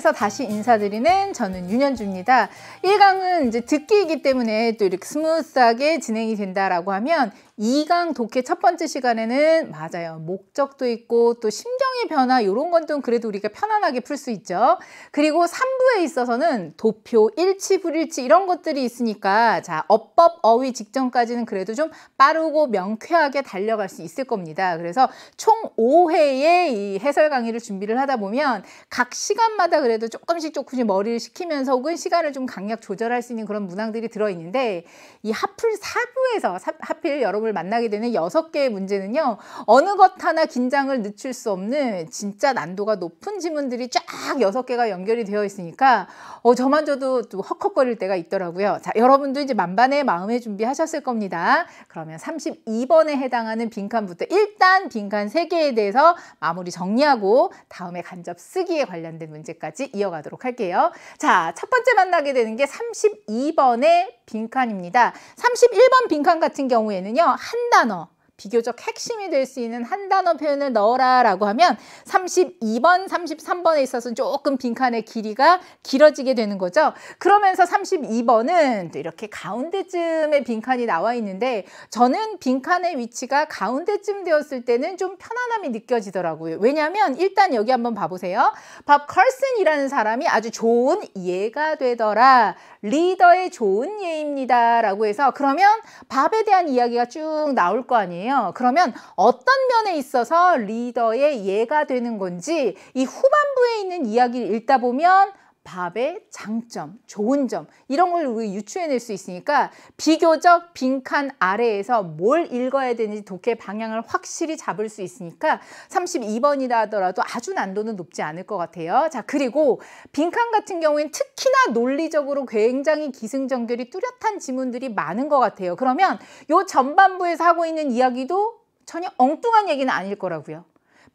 통해서 다시 인사드리는 저는 윤현주입니다. 1강은 이제 듣기이기 때문에 또 이렇게 스무스하게 진행이 된다라고 하면 이강 독해 첫 번째 시간에는 맞아요. 목적도 있고 또 심경의 변화 이런 건 좀 그래도 우리가 편안하게 풀 수 있죠. 그리고 삼부에 있어서는 도표, 일치, 불일치 이런 것들이 있으니까 자 어법, 어휘 직전까지는 그래도 좀 빠르고 명쾌하게 달려갈 수 있을 겁니다. 그래서 총 오회의이 해설 강의를 준비를 하다 보면 각 시간마다 그래도 조금씩 조금씩 머리를 식히면서 혹은 시간을 좀 강약 조절할 수 있는 그런 문항들이 들어있는데 이 하풀 사부에서 사, 하필 여러분 제목을 만나게 되는 여섯 개의 문제는요. 어느 것 하나 긴장을 늦출 수 없는 진짜 난도가 높은 지문들이 쫙 여섯 개가 연결이 되어 있으니까 어, 저만저도 또 헉헉거릴 때가 있더라고요. 자, 여러분도 이제 만반의 마음의 준비하셨을 겁니다. 그러면 32번에 해당하는 빈칸부터 일단 빈칸 세개에 대해서 마무리 정리하고 다음에 간접 쓰기에 관련된 문제까지 이어가도록 할게요. 자, 첫 번째 만나게 되는 게 32번의 빈칸입니다. 31번 빈칸 같은 경우에는요. 한 단어 비교적 핵심이 될 수 있는 한 단어 표현을 넣어라 라고 하면 32번, 33번에 있어서는 조금 빈칸의 길이가 길어지게 되는 거죠. 그러면서 32번은 또 이렇게 가운데쯤에 빈칸이 나와 있는데 저는 빈칸의 위치가 가운데쯤 되었을 때는 좀 편안함이 느껴지더라고요. 왜냐하면 일단 여기 한번 봐보세요. 밥 컬슨이라는 사람이 아주 좋은 예가 되더라. 리더의 좋은 예입니다. 라고 해서 그러면 밥에 대한 이야기가 쭉 나올 거 아니에요. 거잖아요. 그러면 어떤 면에 있어서 리더의 예가 되는 건지 이 후반부에 있는 이야기를 읽다 보면 답의 장점, 좋은 점 이런 걸 우리 유추해낼 수 있으니까 비교적 빈칸 아래에서 뭘 읽어야 되는지 독해 방향을 확실히 잡을 수 있으니까 32번이라 하더라도 아주 난도는 높지 않을 것 같아요. 자 그리고 빈칸 같은 경우엔 특히나 논리적으로 굉장히 기승전결이 뚜렷한 지문들이 많은 것 같아요. 그러면 요 전반부에서 하고 있는 이야기도 전혀 엉뚱한 얘기는 아닐 거라고요.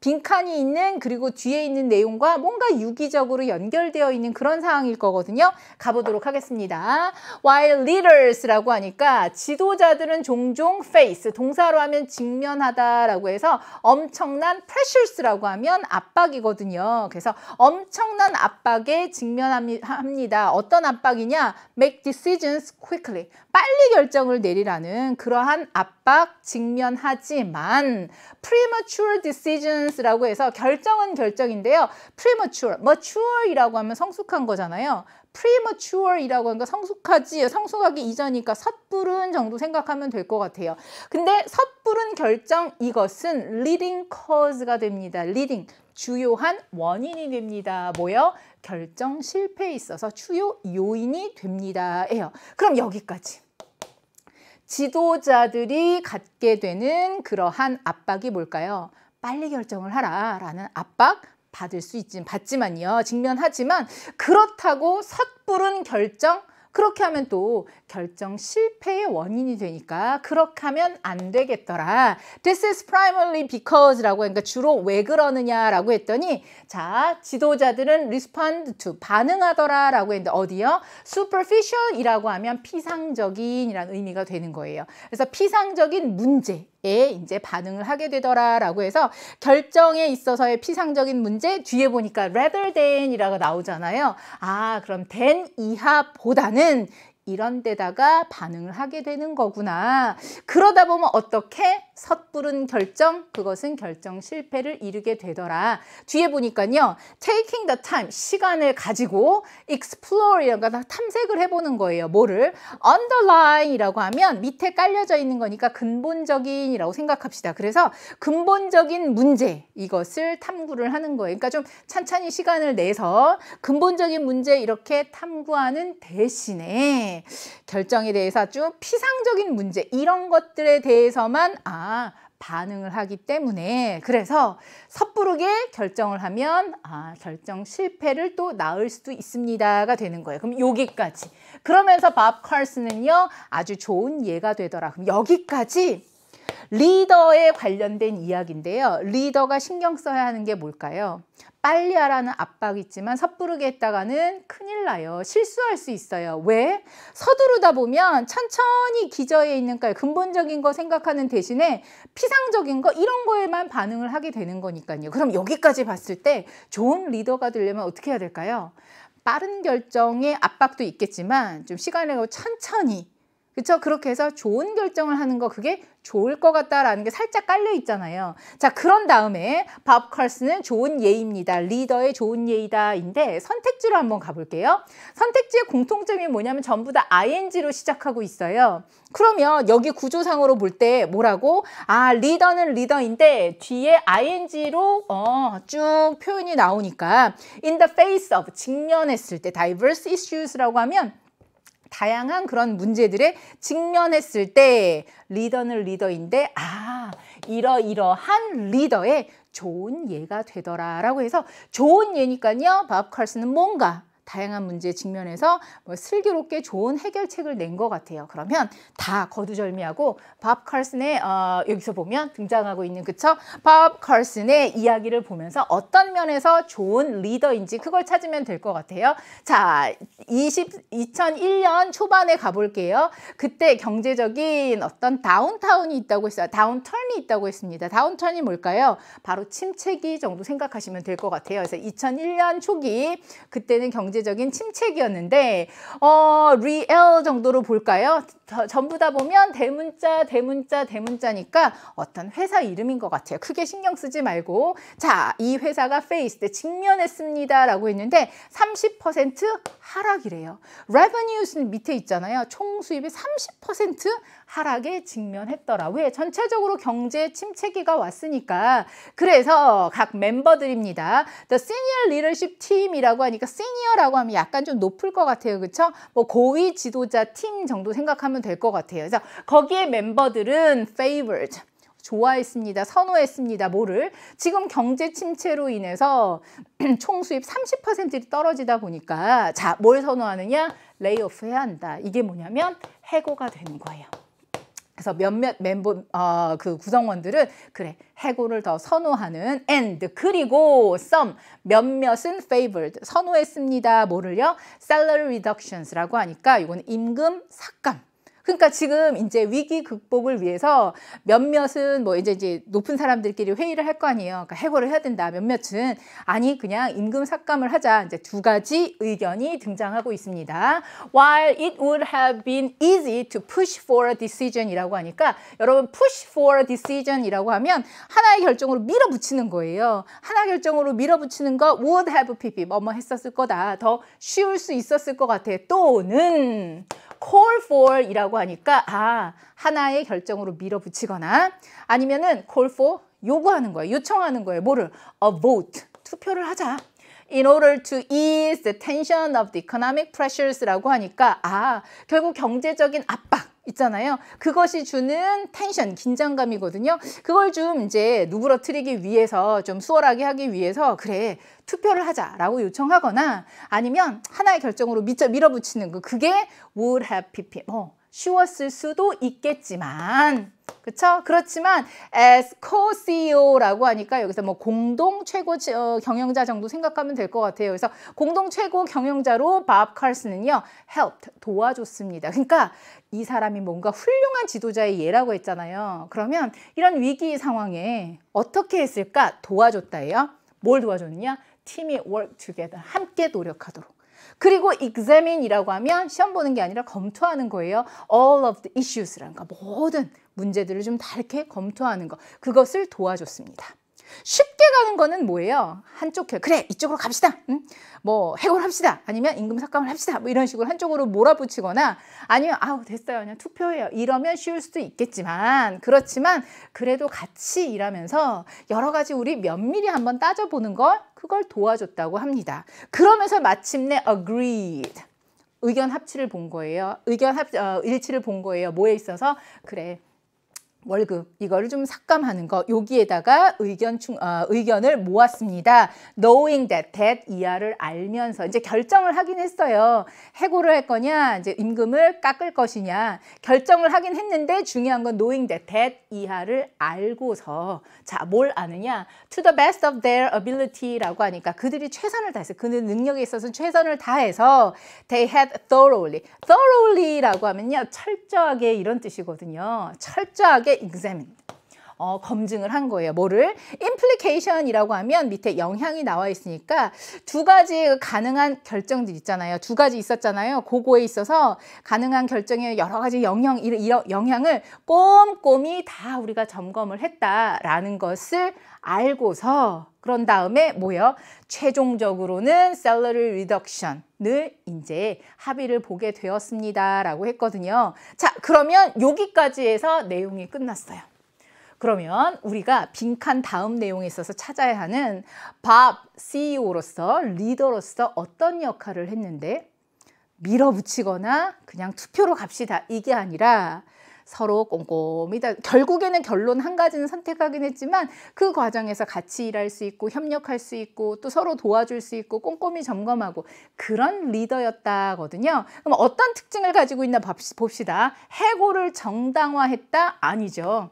빈칸이 있는 그리고 뒤에 있는 내용과 뭔가 유기적으로 연결되어 있는 그런 상황일 거거든요. 가보도록 하겠습니다. While leaders라고 하니까 지도자들은 종종 face, 동사로 하면 직면하다라고 해서 엄청난 pressures라고 하면 압박이거든요. 그래서 엄청난 압박에 직면합니다. 어떤 압박이냐? Make decisions quickly. 빨리 결정을 내리라는 그러한 압박. 압박 직면하지만 premature decisions라고 해서 결정은 결정인데요. premature, mature이라고 하면 성숙한 거잖아요. premature이라고 하니까 성숙하지 성숙하기 이전이니까 섣부른 정도 생각하면 될 것 같아요. 근데 섣부른 결정 이것은 leading cause가 됩니다. leading 주요한 원인이 됩니다. 뭐요? 결정 실패에 있어서 주요 요인이 됩니다. 에요 그럼 여기까지. 지도자들이 갖게 되는 그러한 압박이 뭘까요? 빨리 결정을 하라라는 압박 받을 수 있진 받지만요. 직면하지만 그렇다고 섣부른 결정 그렇게 하면 또 결정 실패의 원인이 되니까 그렇게 하면 안 되겠더라. This is primarily because라고 그러니까 주로 왜 그러느냐라고 했더니 자 지도자들은 respond to 반응하더라라고 했는데 어디요? superficial이라고 하면 피상적인이라는 의미가 되는 거예요. 그래서 피상적인 문제 이제 반응을 하게 되더라라고 해서 결정에 있어서의 피상적인 문제 뒤에 보니까 rather than이라고 나오잖아요. 아 그럼 than 이하보다는 이런 데다가 반응을 하게 되는 거구나. 그러다 보면 어떻게 섣부른 결정 그것은 결정 실패를 이르게 되더라. 뒤에 보니까요. taking the time 시간을 가지고 explore가 탐색을 해보는 거예요. 뭐를? underline이라고 하면 밑에 깔려져 있는 거니까 근본적인이라고 생각합시다. 그래서 근본적인 문제 이것을 탐구를 하는 거예요. 그러니까 좀 찬찬히 시간을 내서 근본적인 문제 이렇게 탐구하는 대신에 결정에 대해서 좀 피상적인 문제 이런 것들에 대해서만 아 반응을 하기 때문에 그래서 섣부르게 결정을 하면 아 결정 실패를 또 낳을 수도 있습니다가 되는 거예요. 그럼 여기까지 그러면서 밥 칼스는요 아주 좋은 예가 되더라. 그럼 여기까지 리더에 관련된 이야기인데요. 리더가 신경 써야 하는 게 뭘까요? 빨리 하라는 압박이 있지만 섣부르게 했다가는 큰일 나요. 실수할 수 있어요. 왜? 서두르다 보면 천천히 기저에 있는 거깔 근본적인 거 생각하는 대신에 피상적인 거 이런 거에만 반응을 하게 되는 거니까요. 그럼 여기까지 봤을 때 좋은 리더가 되려면 어떻게 해야 될까요? 빠른 결정의 압박도 있겠지만 좀 시간을 내고 천천히 그렇죠? 그렇게 해서 좋은 결정을 하는 거 그게 좋을 것 같다라는 게 살짝 깔려 있잖아요. 자, 그런 다음에 밥 컬스는 좋은 예입니다. 리더의 좋은 예이다인데 선택지로 한번 가볼게요. 선택지의 공통점이 뭐냐면 전부 다 ing로 시작하고 있어요. 그러면 여기 구조상으로 볼 때 뭐라고? 아, 리더는 리더인데 뒤에 ing로 어, 쭉 표현이 나오니까 in the face of 직면했을 때 diverse issues라고 하면 다양한 그런 문제들에 직면했을 때 리더는 리더인데 아 이러이러한 리더의 좋은 예가 되더라라고 해서 좋은 예니까요. 밥 칼스는 뭔가 다양한 문제에 직면해서 뭐 슬기롭게 좋은 해결책을 낸 것 같아요. 그러면 다 거두절미하고 밥 칼슨의 어, 여기서 보면 등장하고 있는 그쵸? 밥 칼슨의 이야기를 보면서 어떤 면에서 좋은 리더인지 그걸 찾으면 될 것 같아요. 자, 20, 2001년 초반에 가볼게요. 그때 경제적인 어떤 다운타운이 있다고 했어요. 다운턴이 있다고 했습니다. 다운턴이 뭘까요? 바로 침체기 정도 생각하시면 될 것 같아요. 그래서 2001년 초기 그때는 경제 경제적인 침체기였는데 어, 리엘 정도로 볼까요? 더, 전부 다 보면 대문자, 대문자, 대문자니까 어떤 회사 이름인 것 같아요. 크게 신경 쓰지 말고 자, 이 회사가 페이스 직면했습니다라고 했는데 30% 하락이래요. 레버뉴스는 밑에 있잖아요. 총 수입의 30% 하락에 직면했더라. 왜? 전체적으로 경제 침체기가 왔으니까. 그래서 각 멤버들입니다. The Senior Leadership Team이라고 하니까 Senior라고 하면 약간 좀 높을 것 같아요. 그렇죠? 뭐 고위 지도자 팀 정도 생각하면 될 것 같아요. 그래서 거기에 멤버들은 favored. 좋아했습니다. 선호했습니다. 뭐를? 지금 경제 침체로 인해서 총 수입 30%이 떨어지다 보니까 자, 뭘 선호하느냐? 레이오프 해야 한다. 이게 뭐냐면 해고가 되는 거예요. 그래서 몇몇 멤버 어, 그 구성원들은 그래 해고를 더 선호하는 and 그리고 some 몇몇은 favored 선호했습니다 뭐를요 salary reductions라고 하니까 이건 임금 삭감 그러니까 지금 이제 위기 극복을 위해서 몇몇은 뭐 이제 이제 높은 사람들끼리 회의를 할 거 아니에요. 그러니까 해고를 해야 된다. 몇몇은 아니 그냥 임금 삭감을 하자. 이제 두 가지 의견이 등장하고 있습니다. While it would have been easy to push for a decision이라고 하니까 여러분 push for a decision이라고 하면 하나의 결정으로 밀어붙이는 거예요. 하나 결정으로 밀어붙이는 거 would have pp 뭐 뭐 했었을 거다. 더 쉬울 수 있었을 것 같아. 또는 call for 이라고 하니까 아 하나의 결정으로 밀어붙이거나 아니면은 call for 요구하는 거예요. 요청하는 거예요. 뭐를? a vote 투표를 하자. in order to ease the tension of the economic pressures라고 하니까 아 결국 경제적인 압박 있잖아요. 그것이 주는 텐션, 긴장감이거든요. 그걸 좀 이제 누그러뜨리기 위해서 좀 수월하게 하기 위해서 그래 투표를 하자라고 요청하거나 아니면 하나의 결정으로 미쳐 밀어붙이는 거 그게 would have PP 뭐 쉬웠을 수도 있겠지만 그렇죠? 그렇지만 as co-CEO라고 하니까 여기서 뭐 공동 최고 어, 경영자 정도 생각하면 될 것 같아요. 그래서 공동 최고 경영자로 밥칼슨는요 helped 도와줬습니다. 그러니까 이 사람이 뭔가 훌륭한 지도자의 예라고 했잖아요. 그러면 이런 위기 상황에 어떻게 했을까? 도와줬다예요. 뭘 도와줬느냐? 팀이 work together 함께 노력하도록 그리고 examine이라고 하면 시험 보는 게 아니라 검토하는 거예요. all of the issues라는 거 모든 문제들을 좀 다르게 검토하는 거 그것을 도와줬습니다. 쉽게 가는 거는 뭐예요? 한쪽 혀 그래 이쪽으로 갑시다. 응? 뭐 해고합시다. 아니면 임금 삭감을 합시다. 뭐 이런 식으로 한쪽으로 몰아붙이거나 아니면 아우 됐어요 그냥 투표해요. 이러면 쉬울 수도 있겠지만 그렇지만 그래도 같이 일하면서 여러 가지 우리 면밀히 한번 따져보는 걸 그걸 도와줬다고 합니다. 그러면서 마침내 agreed. 의견 합치를 본 거예요. 의견 합 어, 일치를 본 거예요. 뭐에 있어서 그래 월급 이거를 좀 삭감하는 거 여기에다가 의견 충 어, 의견을 모았습니다. Knowing that that 이하를 알면서 이제 결정을 하긴 했어요. 해고를 할 거냐 이제 임금을 깎을 것이냐 결정을 하긴 했는데 중요한 건 knowing that that 이하를 알고서 자 뭘 아느냐 to the best of their ability라고 하니까 그들이 최선을 다했어그는 능력에 있어서 최선을 다해서 they had thoroughly thoroughly라고 하면요 철저하게 이런 뜻이거든요. 철저하게 때 e x a m i n e 어, 검증을 한 거예요. 뭐를? implication이라고 하면 밑에 영향이 나와 있으니까 두 가지 가능한 결정들 있잖아요. 두 가지 있었잖아요. 고거에 있어서 가능한 결정에 여러 가지 영향, 영향을 꼼꼼히 다 우리가 점검을 했다라는 것을 알고서 그런 다음에 뭐요? 최종적으로는 셀러리 리덕션을 이제 합의를 보게 되었습니다. 라고 했거든요. 자, 그러면 여기까지 해서 내용이 끝났어요. 그러면 우리가 빈칸 다음 내용에 있어서 찾아야 하는 밥 CEO로서 리더로서 어떤 역할을 했는데 밀어붙이거나 그냥 투표로 갑시다. 이게 아니라 서로 꼼꼼히 다 결국에는 결론 한 가지는 선택하긴 했지만 그 과정에서 같이 일할 수 있고 협력할 수 있고 또 서로 도와줄 수 있고 꼼꼼히 점검하고 그런 리더였다거든요. 그럼 어떤 특징을 가지고 있나 봅시다. 해고를 정당화했다? 아니죠.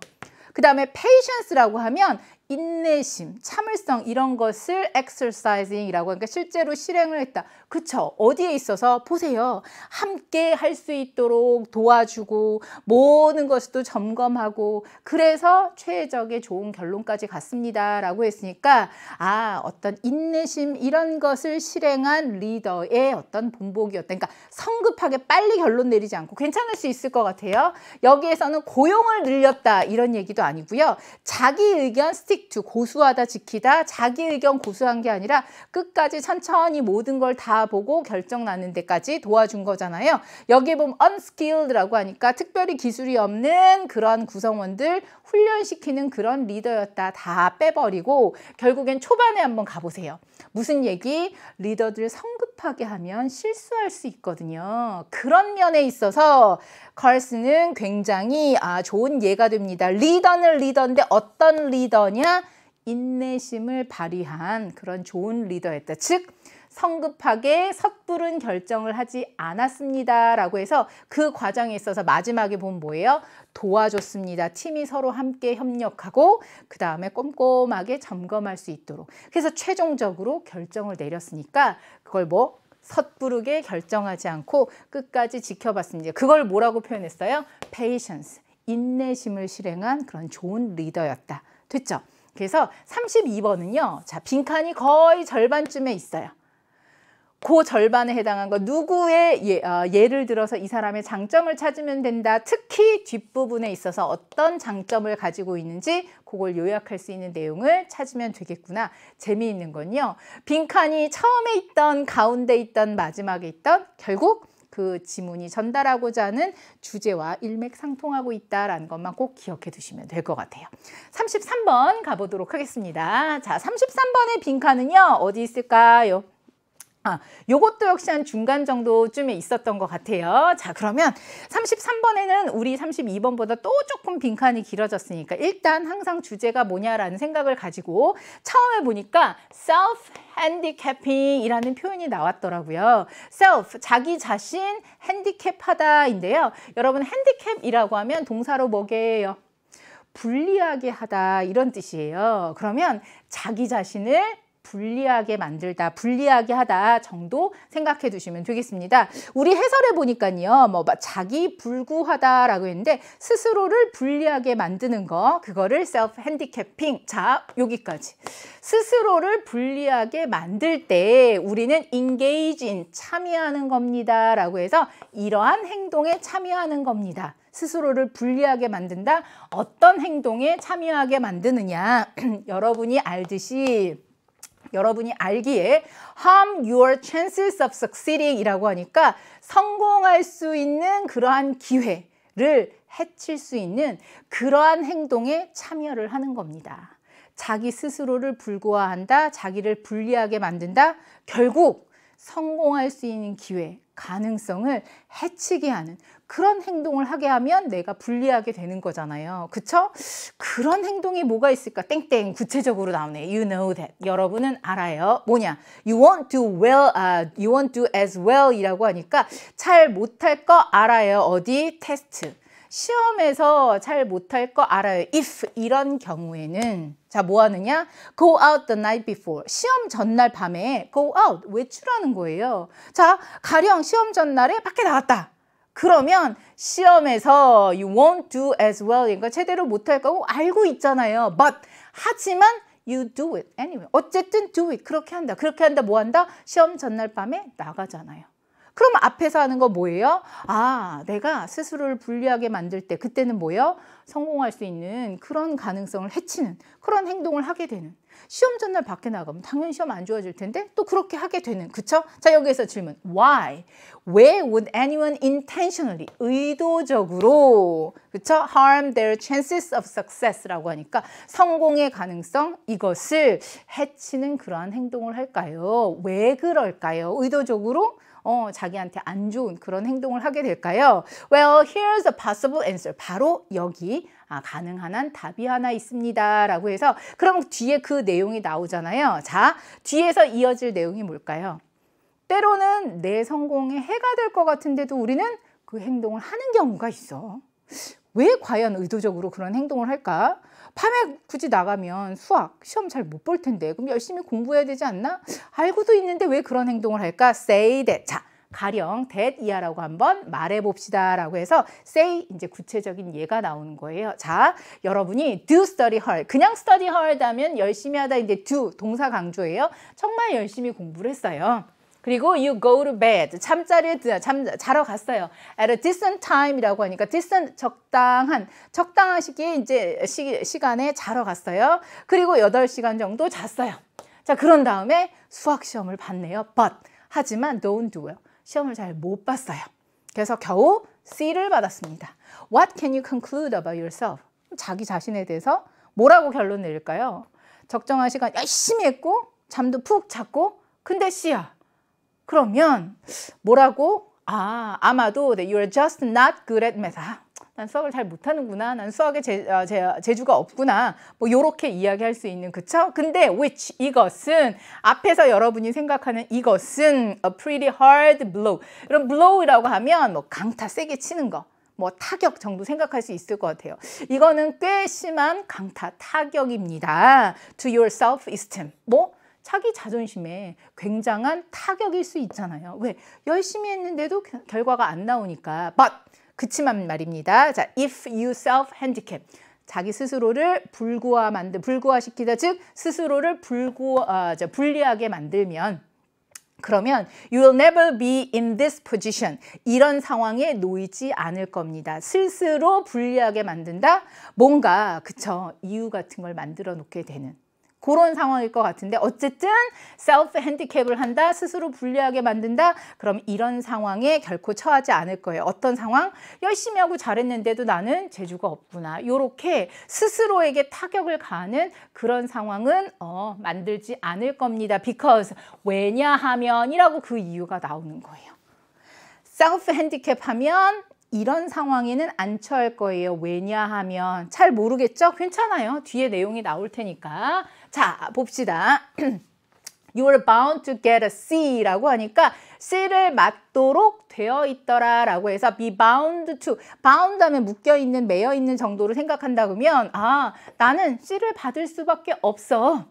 그 다음에 patience라고 하면 인내심, 참을성 이런 것을 exercising이라고 그러니까 실제로 실행을 했다. 그쵸? 어디에 있어서 보세요. 함께 할 수 있도록 도와주고 모든 것도 점검하고 그래서 최적의 좋은 결론까지 갔습니다. 라고 했으니까 아 어떤 인내심 이런 것을 실행한 리더의 어떤 본보기였다. 그러니까 성급하게 빨리 결론 내리지 않고 괜찮을 수 있을 것 같아요. 여기에서는 고용을 늘렸다 이런 얘기도 아니고요. 자기 의견 스틱 투 고수하다 지키다 자기 의견 고수한 게 아니라 끝까지 천천히 모든 걸다 알아보고 결정 나는 데까지 도와준 거잖아요. 여기에 보면 unskilled라고 하니까 특별히 기술이 없는 그런 구성원들 훈련시키는 그런 리더였다. 다 빼버리고 결국엔 초반에 한번 가보세요. 무슨 얘기? 리더들 성급하게 하면 실수할 수 있거든요. 그런 면에 있어서 컬스는 굉장히 아, 좋은 예가 됩니다. 리더는 리더인데 어떤 리더냐? 인내심을 발휘한 그런 좋은 리더였다. 즉 성급하게 섣부른 결정을 하지 않았습니다. 라고 해서 그 과정에 있어서 마지막에 본 뭐예요? 도와줬습니다. 팀이 서로 함께 협력하고 그 다음에 꼼꼼하게 점검할 수 있도록 그래서 최종적으로 결정을 내렸으니까 그걸 뭐 섣부르게 결정하지 않고 끝까지 지켜봤습니다. 그걸 뭐라고 표현했어요? patience, 인내심을 실행한 그런 좋은 리더였다. 됐죠? 그래서 32번은요. 자, 빈칸이 거의 절반쯤에 있어요. 그 절반에 해당한 거 누구의 예, 어, 예를 들어서 이 사람의 장점을 찾으면 된다. 특히 뒷부분에 있어서 어떤 장점을 가지고 있는지 그걸 요약할 수 있는 내용을 찾으면 되겠구나. 재미있는 건요. 빈칸이 처음에 있던 가운데 있던 마지막에 있던 결국 그 지문이 전달하고자 하는 주제와 일맥상통하고 있다라는 것만 꼭 기억해 두시면 될 것 같아요. 33번 가보도록 하겠습니다. 자, 33번의 빈칸은요. 어디 있을까요? 아, 요것도 역시 한 중간 정도쯤에 있었던 것 같아요. 자, 그러면 33번에는 우리 32번보다 또 조금 빈칸이 길어졌으니까 일단 항상 주제가 뭐냐라는 생각을 가지고 처음에 보니까 self handicapping이라는 표현이 나왔더라고요. self, 자기 자신 핸디캡하다인데요. 여러분 핸디캡이라고 하면 동사로 뭐게요? 불리하게 하다 이런 뜻이에요. 그러면 자기 자신을 불리하게 만들다, 불리하게 하다 정도 생각해 두시면 되겠습니다. 우리 해설에 보니까요, 뭐 자기 불구하다라고 했는데 스스로를 불리하게 만드는 거, 그거를 self handicapping. 자, 여기까지. 스스로를 불리하게 만들 때 우리는 engage in, 참여하는 겁니다라고 해서 이러한 행동에 참여하는 겁니다. 스스로를 불리하게 만든다. 어떤 행동에 참여하게 만드느냐. 여러분이 알듯이 여러분이 알기에 harm your chances of succeeding 이라고 하니까 성공할 수 있는 그러한 기회를 해칠 수 있는 그러한 행동에 참여를 하는 겁니다. 자기 스스로를 불구화한다, 자기를 불리하게 만든다, 결국 성공할 수 있는 기회, 가능성을 해치게 하는 그런 행동을 하게 하면 내가 불리하게 되는 거잖아요. 그쵸? 그런 행동이 뭐가 있을까? 땡땡 구체적으로 나오네. You know that. 여러분은 알아요. 뭐냐? You won't do well, uh, you won't do as well 이라고 하니까 잘 못할 거 알아요. 어디? 테스트. 시험에서 잘 못할 거 알아요. If 이런 경우에는 자, 뭐 하느냐? Go out the night before. 시험 전날 밤에 go out, 외출하는 거예요. 자, 가령 시험 전날에 밖에 나왔다 그러면 시험에서 you won't do as well 그러니까 제대로 못할 거고 알고 있잖아요. but 하지만 you do it anyway. 어쨌든 do it 그렇게 한다. 그렇게 한다 뭐 한다? 시험 전날 밤에 나가잖아요. 그럼 앞에서 하는 거 뭐예요? 아, 내가 스스로를 불리하게 만들 때 그때는 뭐예요? 성공할 수 있는 그런 가능성을 해치는 그런 행동을 하게 되는 시험 전날 밖에 나가면 당연히 시험 안 좋아질 텐데 또 그렇게 하게 되는 그쵸? 자 여기에서 질문 Why? Where would anyone intentionally 의도적으로 그쵸? harm their chances of success라고 하니까 성공의 가능성 이것을 해치는 그러한 행동을 할까요? 왜 그럴까요? 의도적으로? 어, 자기한테 안 좋은 그런 행동을 하게 될까요? Well, here's a possible answer. 바로 여기 아, 가능한 한 답이 하나 있습니다. 라고 해서 그럼 뒤에 그 내용이 나오잖아요. 자, 뒤에서 이어질 내용이 뭘까요? 때로는 내 성공에 해가 될 것 같은데도 우리는 그 행동을 하는 경우가 있어. 왜 과연 의도적으로 그런 행동을 할까? 밤에 굳이 나가면 수학 시험 잘 못 볼 텐데 그럼 열심히 공부해야 되지 않나? 알고도 있는데 왜 그런 행동을 할까? Say that. 자, 가령 that 이하라고 한번 말해봅시다 라고 해서 say 이제 구체적인 예가 나오는 거예요. 자 여러분이 do study hard 그냥 study hard 하면 열심히 하다 이제 do 동사 강조예요. 정말 열심히 공부를 했어요. 그리고 you go to bed. 잠자리에 드, 잠, 자러 갔어요. at a decent time이라고 하니까 decent 적당한 적당한 시기에 이제 시, 시간에 자러 갔어요. 그리고 여덟 시간 정도 잤어요. 자, 그런 다음에 수학 시험을 봤네요. but 하지만 don't do요. 시험을 잘 못 봤어요. 그래서 겨우 C를 받았습니다. What can you conclude about yourself? 자기 자신에 대해서 뭐라고 결론 내릴까요? 적정한 시간 열심히 했고 잠도 푹 잤고 근데 C야. 그러면 뭐라고? 아, 아마도 that 네, you're just not good at math. 아, 난 수학을 잘 못하는구나. 난 수학에 제, 어, 제, 재주가 없구나. 뭐 요렇게 이야기할 수 있는 그쵸? 근데 which 이것은 앞에서 여러분이 생각하는 이것은 a pretty hard blow. 그럼 blow라고 하면 뭐 강타 세게 치는 거. 뭐 타격 정도 생각할 수 있을 것 같아요. 이거는 꽤 심한 강타 타격입니다. To your self-esteem. 뭐 자기 자존심에 굉장한 타격일 수 있잖아요. 왜? 열심히 했는데도 결과가 안 나오니까. But 그치만 말입니다. 자, if you self handicap 자기 스스로를 불구화 만들 불구화시키다 즉 스스로를 불구 아, 저, 불리하게 만들면 그러면 you will never be in this position. 이런 상황에 놓이지 않을 겁니다. 스스로 불리하게 만든다? 뭔가 그쵸 이유 같은 걸 만들어 놓게 되는 그런 상황일 것 같은데 어쨌든 셀프 핸디캡을 한다 스스로 불리하게 만든다 그럼 이런 상황에 결코 처하지 않을 거예요 어떤 상황 열심히 하고 잘했는데도 나는 재주가 없구나 요렇게 스스로에게 타격을 가하는 그런 상황은 어, 만들지 않을 겁니다 because 왜냐하면이라고 그 이유가 나오는 거예요 셀프 핸디캡 하면 이런 상황에는 안 처할 거예요. 왜냐하면 잘 모르겠죠? 괜찮아요. 뒤에 내용이 나올 테니까. 자, 봅시다. You're bound to get a C라고 하니까 C를 맞도록 되어 있더라 라고 해서 be bound to bound 하면 묶여있는 매여있는 정도로 생각한다 그러면 아 나는 C를 받을 수밖에 없어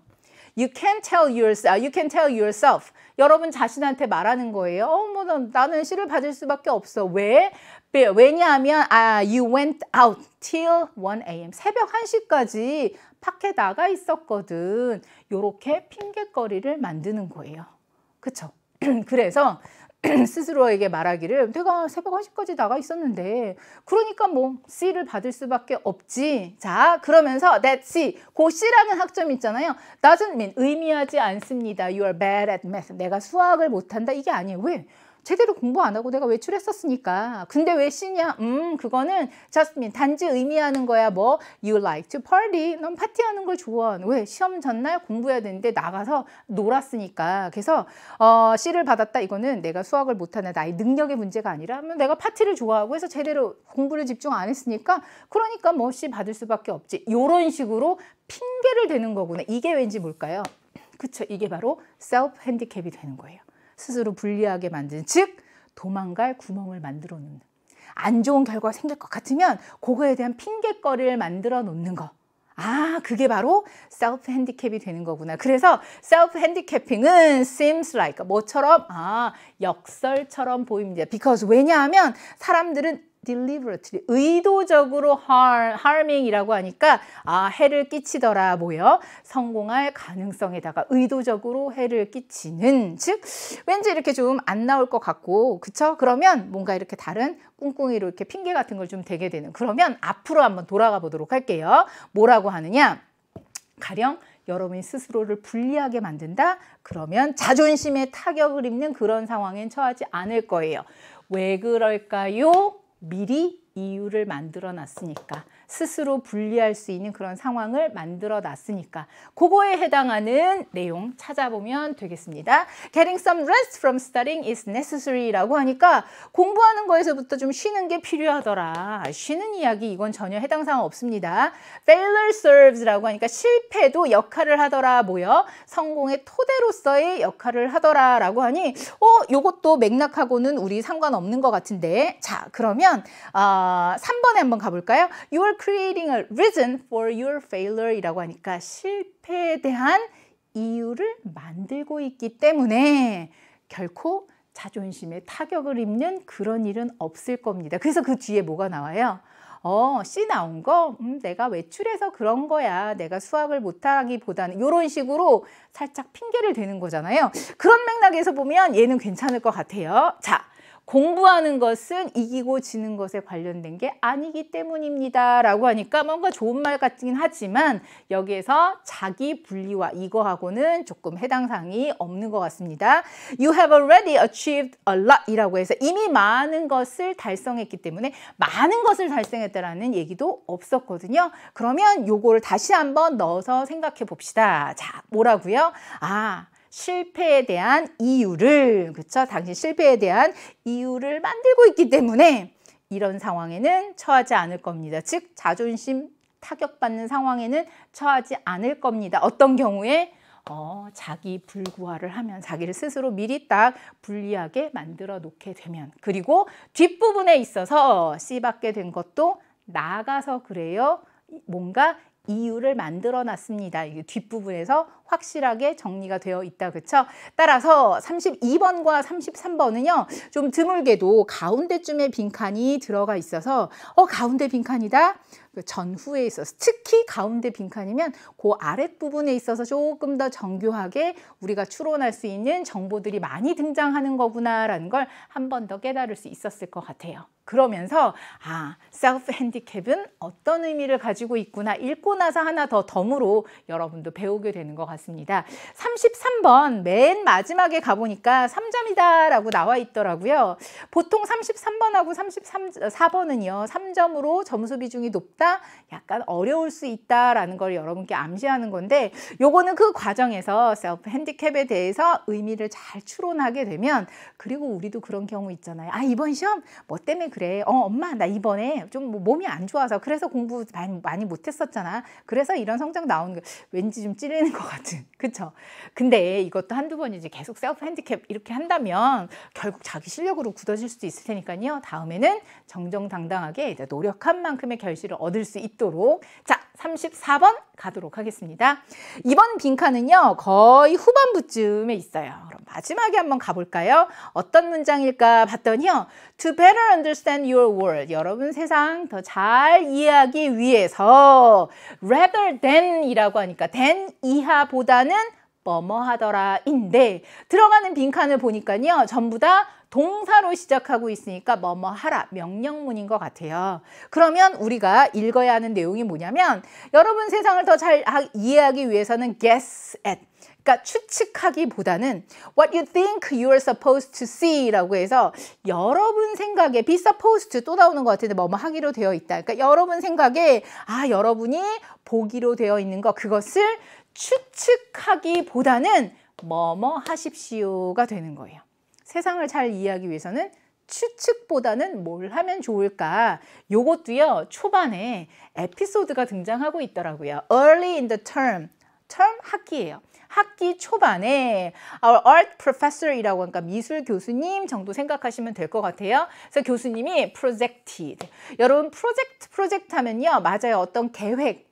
You can tell yourself. You can tell yourself. 여러분 자신한테 말하는 거예요. 어, 뭐 나는 시를 받을 수밖에 없어. 왜? 왜냐하면 아, you went out till 1 a.m. 새벽 1시까지 밖에 나가 있었거든. 요렇게 핑계거리를 만드는 거예요. 그쵸? 그래서 스스로에게 말하기를 내가 새벽 1시까지 나가 있었는데 그러니까 뭐 C를 받을 수밖에 없지 자 그러면서 that C 고 C라는 학점 있잖아요 doesn't mean 의미하지 않습니다 you are bad at math 내가 수학을 못한다 이게 아니에요 왜? 제대로 공부 안 하고 내가 외출했었으니까. 근데 왜 C냐? 음, 그거는 자스민 단지 의미하는 거야. 뭐 you like to party. 넌 파티하는 걸 좋아. 하는 왜? 시험 전날 공부해야 되는데 나가서 놀았으니까. 그래서 어, C를 받았다. 이거는 내가 수학을 못하는 나의 능력의 문제가 아니라 내가 파티를 좋아하고 해서 제대로 공부를 집중 안 했으니까 그러니까 뭐 C 받을 수밖에 없지. 요런 식으로 핑계를 대는 거구나. 이게 왠지 뭘까요? 그쵸. 이게 바로 셀프 핸디캡이 되는 거예요. 스스로 불리하게 만든즉 도망갈 구멍을 만들어 놓는 안 좋은 결과가 생길 것 같으면 그거에 대한 핑계거리를 만들어 놓는 거. 아, 그게 바로 셀프 핸디캡이 되는 거구나. 그래서 셀프 핸디캡핑은 seems like 뭐처럼 아, 역설처럼 보입니다. because 왜냐하면 사람들은 deliberately 의도적으로 harm, harming이라고 하니까 아 해를 끼치더라 뭐여 성공할 가능성에다가 의도적으로 해를 끼치는 즉 왠지 이렇게 좀 안 나올 것 같고 그쵸 그러면 뭔가 이렇게 다른 꿍꿍이로 이렇게 핑계 같은 걸 좀 대게 되는 그러면 앞으로 한번 돌아가 보도록 할게요 뭐라고 하느냐 가령 여러분이 스스로를 불리하게 만든다? 그러면 자존심에 타격을 입는 그런 상황엔 처하지 않을 거예요. 왜 그럴까요? 미리 이유를 만들어 놨으니까 스스로 분리할 수 있는 그런 상황을 만들어 놨으니까 그거에 해당하는 내용 찾아보면 되겠습니다. Getting some rest from studying is necessary라고 하니까 공부하는 거에서부터 좀 쉬는 게 필요하더라. 쉬는 이야기 이건 전혀 해당 사항 없습니다. Failure serves라고 하니까 실패도 역할을 하더라 뭐요? 성공의 토대로서의 역할을 하더라라고 하니 어 요것도 맥락하고는 우리 상관없는 것 같은데 자 그러면 어, 아, 3번에 한번 가볼까요? Your creating a reason for your failure 이라고 하니까 실패에 대한 이유를 만들고 있기 때문에 결코 자존심에 타격을 입는 그런 일은 없을 겁니다. 그래서 그 뒤에 뭐가 나와요? 어, C 나온 거? 음, 내가 외출해서 그런 거야. 내가 수학을 못하기보다는 이런 식으로 살짝 핑계를 대는 거잖아요. 그런 맥락에서 보면 얘는 괜찮을 것 같아요. 자, 공부하는 것은 이기고 지는 것에 관련된 게 아니기 때문입니다. 라고 하니까 뭔가 좋은 말 같긴 하지만 여기에서 자기 분리와 이거하고는 조금 해당 사항이 없는 것 같습니다. You have already achieved a lot 이라고 해서 이미 많은 것을 달성했기 때문에 많은 것을 달성했다라는 얘기도 없었거든요. 그러면 요거를 다시 한번 넣어서 생각해 봅시다. 자, 뭐라고요? 아, 실패에 대한 이유를 그렇죠? 당신 실패에 대한 이유를 만들고 있기 때문에 이런 상황에는 처하지 않을 겁니다. 즉 자존심 타격받는 상황에는 처하지 않을 겁니다. 어떤 경우에 어, 자기 불구화를 하면 자기를 스스로 미리 딱 불리하게 만들어 놓게 되면 그리고 뒷부분에 있어서 씨받게 된 것도 나가서 그래요. 뭔가 이유를 만들어 놨습니다. 이게 뒷부분에서 확실하게 정리가 되어 있다 그쵸 따라서 32번과 33번은요 좀 드물게도 가운데쯤에 빈칸이 들어가 있어서 어 가운데 빈칸이다 그 전후에 있어서 특히 가운데 빈칸이면 그 아랫부분에 있어서 조금 더 정교하게 우리가 추론할 수 있는 정보들이 많이 등장하는 거구나라는 걸 한 번 더 깨달을 수 있었을 것 같아요. 그러면서 아, 셀프 핸디캡은 어떤 의미를 가지고 있구나 읽고 나서 하나 더 덤으로 여러분도 배우게 되는 것 같습니다. 같습니다. 33번 맨 마지막에 가보니까 3점이다 라고 나와 있더라고요. 보통 33번하고 34번은요. 3점으로 점수 비중이 높다 약간 어려울 수 있다라는 걸 여러분께 암시하는 건데 요거는 그 과정에서 셀프 핸디캡에 대해서 의미를 잘 추론하게 되면 그리고 우리도 그런 경우 있잖아요. 아 이번 시험 뭐 때문에 그래. 어 엄마 나 이번에 좀뭐 몸이 안 좋아서 그래서 공부 많이, 많이 못했었잖아. 그래서 이런 성적 나오는 거 왠지 좀 찔리는 것 같은 같은 그쵸 근데 이것도 한두 번이지 계속 셀프 핸디캡 이렇게 한다면 결국 자기 실력으로 굳어질 수도 있을 테니까요 다음에는 정정당당하게 노력한 만큼의 결실을 얻을 수 있도록 자 34번 가도록 하겠습니다. 이번 빈칸은요. 거의 후반부쯤에 있어요. 그럼 마지막에 한번 가볼까요? 어떤 문장일까 봤더니요. To better understand your world. 여러분 세상 더 잘 이해하기 위해서 rather than 이라고 하니까 than 이하보다는 뭐뭐 뭐 하더라 인데 들어가는 빈칸을 보니까요. 전부 다 동사로 시작하고 있으니까 뭐뭐 하라 명령문인 것 같아요. 그러면 우리가 읽어야 하는 내용이 뭐냐면 여러분 세상을 더잘 아, 이해하기 위해서는 guess at 그러니까 추측하기보다는 what you think you are supposed to see라고 해서 여러분 생각에 be supposed 또 나오는 것 같은데 뭐뭐 하기로 되어 있다. 그러니까 여러분 생각에 아 여러분이 보기로 되어 있는 것 그것을 추측하기보다는 뭐뭐 하십시오가 되는 거예요. 세상을 잘 이해하기 위해서는 추측보다는 뭘 하면 좋을까? 요것도요, 초반에 에피소드가 등장하고 있더라고요. Early in the term. term 학기예요. 학기 초반에 our art professor이라고 하니까 미술 교수님 정도 생각하시면 될 것 같아요. 그래서 교수님이 projected. 여러분 project, project 하면요. 맞아요. 어떤 계획,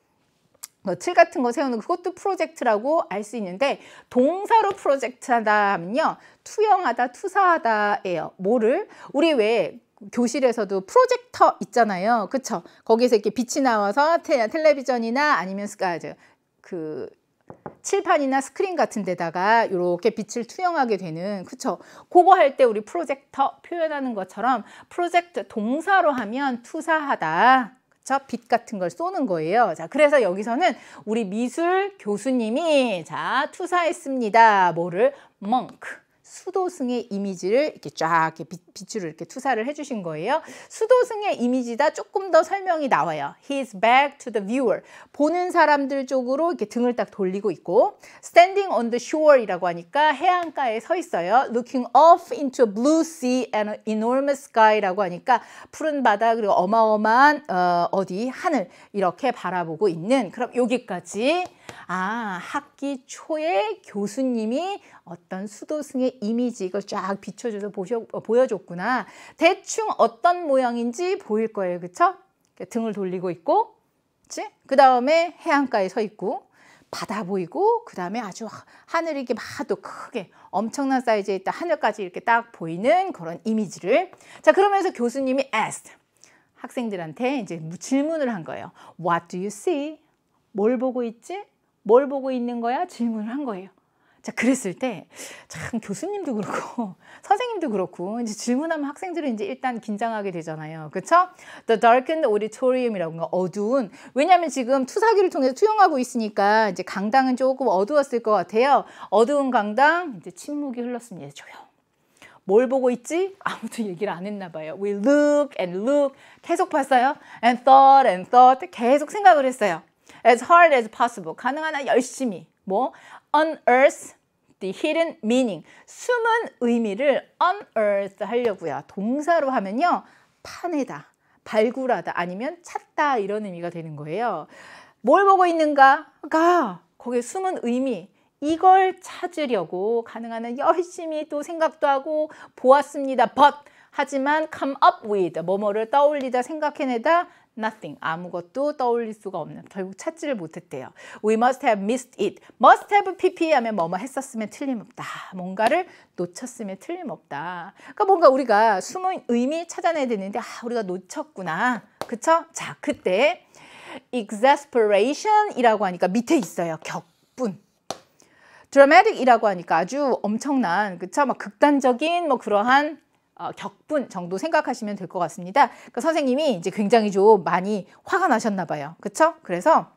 너칠 뭐 같은 거 세우는 그것도 프로젝트라고 알 수 있는데 동사로 프로젝트하다 하면요 투영하다 투사하다예요 뭐를 우리 왜 교실에서도 프로젝터 있잖아요 그쵸 거기서 이렇게 빛이 나와서 텔, 텔레비전이나 아니면 스카즈 그 칠판이나 스크린 같은 데다가 이렇게 빛을 투영하게 되는 그쵸 그거 할 때 우리 프로젝터 표현하는 것처럼 프로젝트 동사로 하면 투사하다 그쵸? 빛 같은 걸 쏘는 거예요. 자, 그래서 여기서는 우리 미술 교수님이 자, 투사했습니다. 뭐를? monk. 수도승의 이미지를 이렇게 쫙 이렇게 빛으로 이렇게 투사를 해주신 거예요. 수도승의 이미지다 조금 더 설명이 나와요. He's back to the viewer. 보는 사람들 쪽으로 이렇게 등을 딱 돌리고 있고 standing on the shore이라고 하니까 해안가에 서 있어요. looking off into a blue sea and an enormous sky라고 하니까 푸른 바다 그리고 어마어마한 어, 어디 하늘 이렇게 바라보고 있는 그럼 여기까지 아 학기 초에 교수님이 어떤 수도승의 이미지 이걸 쫙 비춰줘서 보셔, 보여줬구나. 대충 어떤 모양인지 보일 거예요. 그쵸? 등을 돌리고 있고 그 다음에 해안가에 서 있고 바다 보이고 그 다음에 아주 하늘이 이렇게 막도 크게 엄청난 사이즈에 있다 하늘까지 이렇게 딱 보이는 그런 이미지를 자 그러면서 교수님이 asked 학생들한테 이제 질문을 한 거예요. What do you see? 뭘 보고 있지? 뭘 보고 있는 거야? 질문을 한 거예요. 자, 그랬을 때, 참, 교수님도 그렇고, 선생님도 그렇고, 이제 질문하면 학생들은 이제 일단 긴장하게 되잖아요. 그쵸? The darkened auditorium이라고, 어두운. 왜냐면 지금 투사기를 통해서 투영하고 있으니까, 이제 강당은 조금 어두웠을 것 같아요. 어두운 강당, 이제 침묵이 흘렀습니다. 조용. 뭘 보고 있지? 아무도 얘기를 안 했나 봐요. We look and look. 계속 봤어요. And thought and thought. 계속 생각을 했어요. as hard as possible 가능한 한 열심히 뭐 unearth the hidden meaning 숨은 의미를 unearth 하려고요 동사로 하면요 파내다 발굴하다 아니면 찾다 이런 의미가 되는 거예요 뭘 보고 있는가가 거기에 숨은 의미 이걸 찾으려고 가능한 한 열심히 또 생각도 하고 보았습니다 but 하지만 come up with 뭐뭐를 떠올리다 생각해내다 nothing 아무것도 떠올릴 수가 없는 결국 찾지를 못했대요. We must have missed it. must have pp 하면 뭐뭐 했었으면 틀림없다. 뭔가를 놓쳤으면 틀림없다. 그러니까 뭔가 우리가 숨은 의미 찾아내야 되는데 아 우리가 놓쳤구나. 그쵸? 자 그때 exasperation이라고 하니까 밑에 있어요. 격분. dramatic이라고 하니까 아주 엄청난 그쵸? 막 극단적인 뭐 그러한 어, 격분 정도 생각하시면 될 것 같습니다. 그 선생님이 이제 굉장히 좀 많이 화가 나셨나 봐요. 그렇죠 그래서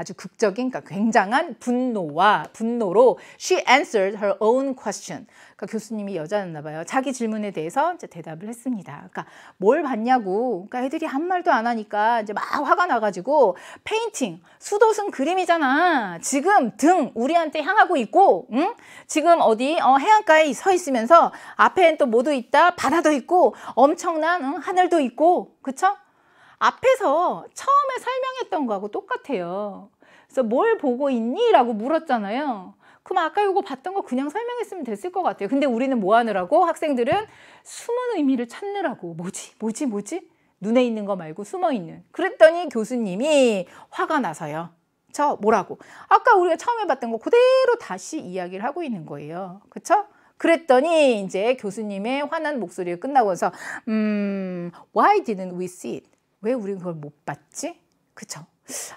아주 극적인 그러니까 굉장한 분노와 분노로 she answered her own question. 그러니까 교수님이 여자였나 봐요. 자기 질문에 대해서 이제 대답을 했습니다. 그러니까 뭘 봤냐고. 그러니까 애들이 한 말도 안 하니까 이제 막 화가 나가지고 페인팅 수도승 그림이잖아. 지금 등 우리한테 향하고 있고, 응? 지금 어디 어, 해안가에 서 있으면서 앞엔 또 모두 있다, 바다도 있고, 엄청난 응? 하늘도 있고, 그렇죠 앞에서 처음에 설명했던 거하고 똑같아요. 그래서 뭘 보고 있니? 라고 물었잖아요. 그럼 아까 이거 봤던 거 그냥 설명했으면 됐을 것 같아요. 근데 우리는 뭐 하느라고? 학생들은 숨은 의미를 찾느라고. 뭐지? 뭐지? 뭐지? 눈에 있는 거 말고 숨어 있는. 그랬더니 교수님이 화가 나서요. 저 뭐라고? 아까 우리가 처음에 봤던 거 그대로 다시 이야기를 하고 있는 거예요. 그쵸? 그랬더니 이제 교수님의 화난 목소리가 끝나고서 음, why didn't we see it? 왜 우린 그걸 못 봤지? 그쵸?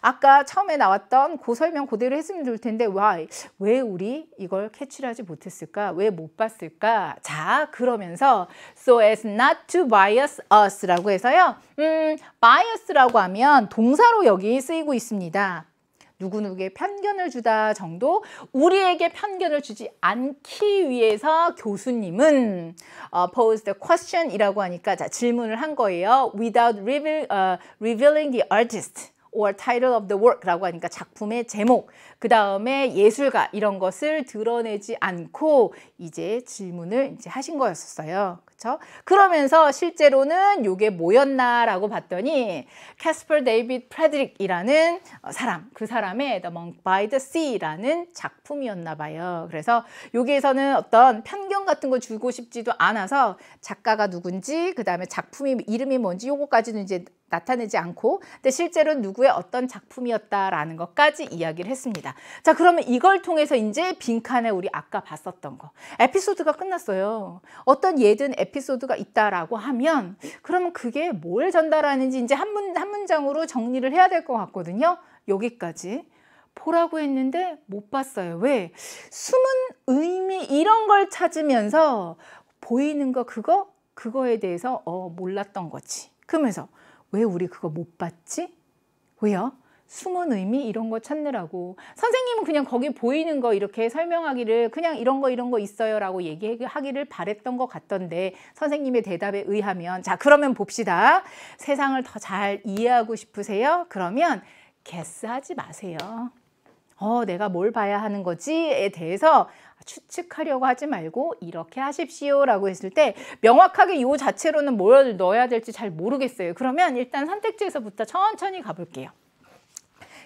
아까 처음에 나왔던 그 설명 그대로 했으면 좋을 텐데 why? 왜 우리 이걸 캐치를 하지 못했을까? 왜 못 봤을까? 자 그러면서 so as not to bias us라고 해서요. 음, bias라고 하면 동사로 여기 쓰이고 있습니다. 누구누구에게 편견을 주다 정도 우리에게 편견을 주지 않기 위해서 교수님은 어, pose t h question이라고 하니까 자, 질문을 한 거예요. Without reveal, uh, revealing the artist. or title of the work라고 하니까 작품의 제목, 그 다음에 예술가 이런 것을 드러내지 않고 이제 질문을 이제 하신 거였었어요. 그렇죠? 그러면서 실제로는 이게 뭐였나라고 봤더니 캐스퍼 데이빗 프레드릭이라는 사람, 그 사람의 The Monk by the Sea라는 작품이었나 봐요. 그래서 여기에서는 어떤 편견 같은 거 주고 싶지도 않아서 작가가 누군지, 그 다음에 작품이 이름이 뭔지 요거까지는 이제 나타내지 않고 근데 실제로 누구의 어떤 작품이었다라는 것까지 이야기를 했습니다. 자 그러면 이걸 통해서 이제 빈칸에 우리 아까 봤었던 거 에피소드가 끝났어요. 어떤 예든 에피소드가 있다라고 하면 그러면 그게 뭘 전달하는지 이제 한, 문, 한 문장으로 정리를 해야 될 것 같거든요. 여기까지 보라고 했는데 못 봤어요. 왜? 숨은 의미 이런 걸 찾으면서 보이는 거 그거 그거에 대해서 어 몰랐던 거지. 그러면서 왜 우리 그거 못 봤지? 왜요? 숨은 의미 이런 거 찾느라고 선생님은 그냥 거기 보이는 거 이렇게 설명하기를 그냥 이런 거 이런 거 있어요 라고 얘기하기를 바랬던 것 같던데 선생님의 대답에 의하면 자 그러면 봅시다 세상을 더 잘 이해하고 싶으세요? 그러면 개스하지 마세요 어 내가 뭘 봐야 하는 거지에 대해서 추측하려고 하지 말고 이렇게 하십시오라고 했을 때 명확하게 요 자체로는 뭘 넣어야 될지 잘 모르겠어요. 그러면 일단 선택지에서부터 천천히 가볼게요.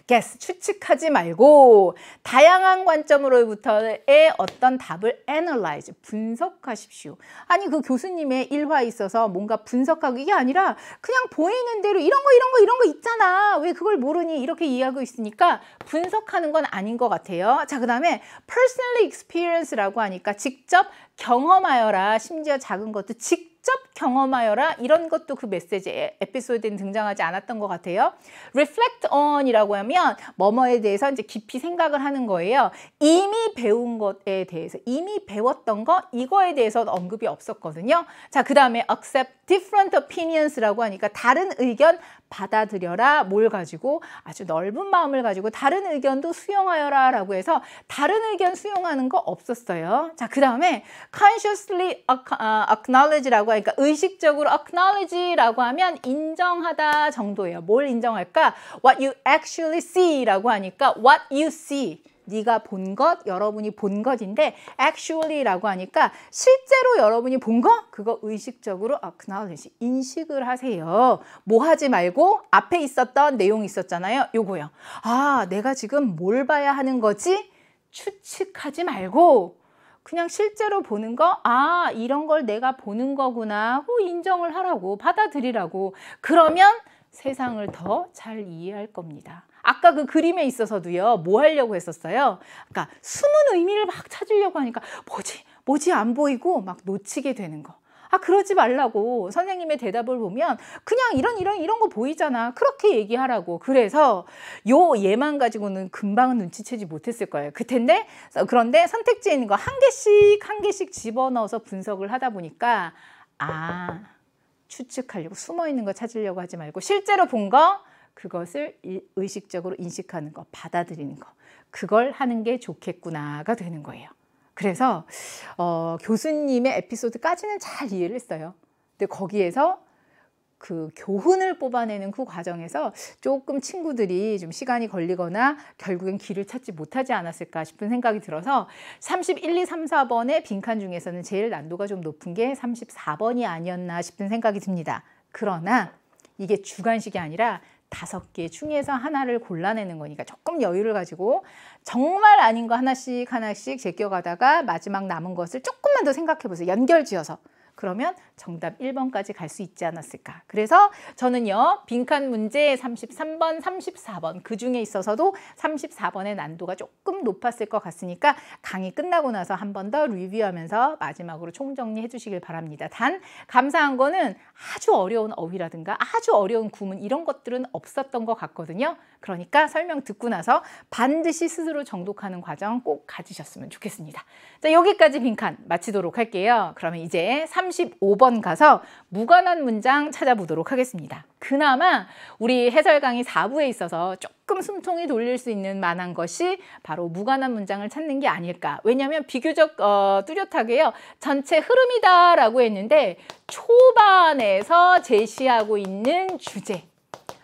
guess, 추측하지 말고 다양한 관점으로부터의 어떤 답을 analyze, 분석하십시오. 아니 그 교수님의 일화에 있어서 뭔가 분석하고 이게 아니라 그냥 보이는 대로 이런 거 이런 거 이런 거 있잖아. 왜 그걸 모르니? 이렇게 이해하고 있으니까 분석하는 건 아닌 것 같아요. 자, 그 다음에 personally experience라고 하니까 직접 경험하여라. 심지어 작은 것도 직접 직접 경험하여라 이런 것도 그 메시지 에에피소드에 등장하지 않았던 것 같아요. reflect on이라고 하면 뭐뭐에 대해서 이제 깊이 생각을 하는 거예요. 이미 배운 것에 대해서 이미 배웠던 거 이거에 대해서는 언급이 없었거든요. 자, 그 다음에 accept different opinions라고 하니까 다른 의견 받아들여라 뭘 가지고 아주 넓은 마음을 가지고 다른 의견도 수용하여라 라고 해서 다른 의견 수용하는 거 없었어요. 자, 그 다음에 consciously 아, acknowledge라고 하니까 의식적으로 acknowledge라고 하면 인정하다 정도예요. 뭘 인정할까? what you actually see라고 하니까 what you see 네가 본 것, 여러분이 본 것인데 actually라고 하니까 실제로 여러분이 본 거? 그거 의식적으로 acknowledge, 인식을 하세요. 뭐 하지 말고 앞에 있었던 내용이 있었잖아요. 요거요. 아, 내가 지금 뭘 봐야 하는 거지? 추측하지 말고 그냥 실제로 보는 거, 아, 이런 걸 내가 보는 거구나. 호 인정을 하라고, 받아들이라고. 그러면 세상을 더 잘 이해할 겁니다. 아까 그 그림에 있어서도요. 뭐 하려고 했었어요? 그러니까 숨은 의미를 막 찾으려고 하니까 뭐지? 뭐지 안 보이고 막 놓치게 되는 거. 아 그러지 말라고 선생님의 대답을 보면 그냥 이런 이런 이런 거 보이잖아 그렇게 얘기하라고 그래서 요얘만 가지고는 금방 눈치채지 못했을 거예요 그텐데 그런데 선택지에 있는 거 한 개씩 한 개씩 집어넣어서 분석을 하다 보니까 아 추측하려고 숨어있는 거 찾으려고 하지 말고 실제로 본거 그것을 의식적으로 인식하는 것, 받아들이는 것, 그걸 하는 게 좋겠구나가 되는 거예요. 그래서 어, 교수님의 에피소드까지는 잘 이해를 했어요. 근데 거기에서 그 교훈을 뽑아내는 그 과정에서 조금 친구들이 좀 시간이 걸리거나 결국엔 길을 찾지 못하지 않았을까 싶은 생각이 들어서 31, 2, 3, 4번의 빈칸 중에서는 제일 난도가 좀 높은 게 34번이 아니었나 싶은 생각이 듭니다. 그러나 이게 주관식이 아니라 다섯 개 중에서 하나를 골라내는 거니까 조금 여유를 가지고 정말 아닌 거 하나씩 하나씩 제껴가다가 마지막 남은 것을 조금만 더 생각해 보세요. 연결 지어서. 그러면 정답 1번까지 갈 수 있지 않았을까. 그래서 저는요. 빈칸 문제 33번, 34번 그 중에 있어서도 34번의 난도가 조금 높았을 것 같으니까 강의 끝나고 나서 한 번 더 리뷰하면서 마지막으로 총정리해 주시길 바랍니다. 단 감사한 거는 아주 어려운 어휘라든가 아주 어려운 구문 이런 것들은 없었던 것 같거든요. 그러니까 설명 듣고 나서 반드시 스스로 정독하는 과정 꼭 가지셨으면 좋겠습니다. 자 여기까지 빈칸 마치도록 할게요. 그러면 이제 3 3 5번 가서 무관한 문장 찾아보도록 하겠습니다. 그나마 우리 해설 강의 4부에 있어서 조금 숨통이 돌릴 수 있는 만한 것이 바로 무관한 문장을 찾는 게 아닐까. 왜냐하면 비교적 어, 뚜렷하게요. 전체 흐름이다라고 했는데 초반에서 제시하고 있는 주제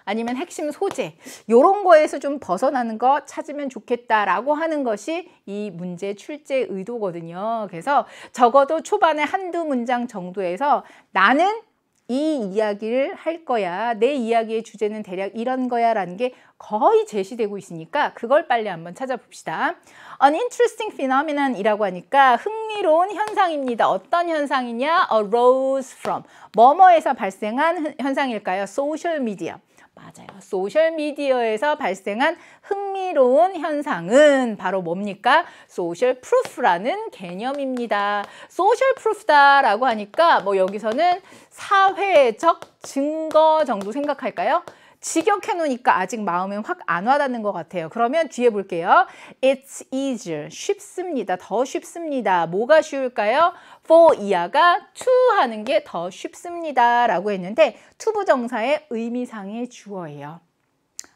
아니면 핵심 소재 이런 거에서 좀 벗어나는 거 찾으면 좋겠다라고 하는 것이 이 문제 출제 의도거든요. 그래서 적어도 초반에 한두 문장 정도에서 나는 이 이야기를 할 거야. 내 이야기의 주제는 대략 이런 거야 라는 게 거의 제시되고 있으니까 그걸 빨리 한번 찾아봅시다. An interesting phenomenon 이라고 하니까 흥미로운 현상입니다. 어떤 현상이냐? arose from. 뭐뭐에서 발생한 현상일까요? social media. 맞아요. 소셜미디어에서 발생한 흥미로운 현상은 바로 뭡니까? 소셜 프루프라는 개념입니다. 소셜 프루프다라고 하니까 뭐 여기서는 사회적 증거 정도 생각할까요? 직역해 놓으니까 아직 마음에 확안 와닿는 것 같아요. 그러면 뒤에 볼게요. It's easier. 쉽습니다. 더 쉽습니다. 뭐가 쉬울까요? for 이하가 to 하는 게 더 쉽습니다. 라고 했는데 투 부정사의 의미상의 주어예요.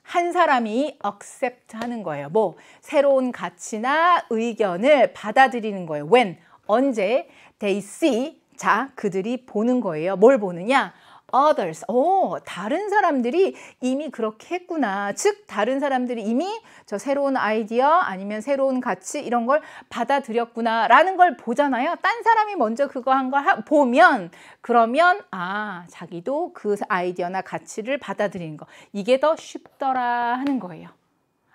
한 사람이 accept 하는 거예요. 뭐 새로운 가치나 의견을 받아들이는 거예요. when 언제 they see 자 그들이 보는 거예요. 뭘 보느냐? others. 오, 다른 사람들이 이미 그렇게 했구나. 즉, 다른 사람들이 이미 저 새로운 아이디어 아니면 새로운 가치 이런 걸 받아들였구나. 라는 걸 보잖아요. 딴 사람이 먼저 그거 한 걸 보면, 그러면, 아, 자기도 그 아이디어나 가치를 받아들이는 거. 이게 더 쉽더라 하는 거예요.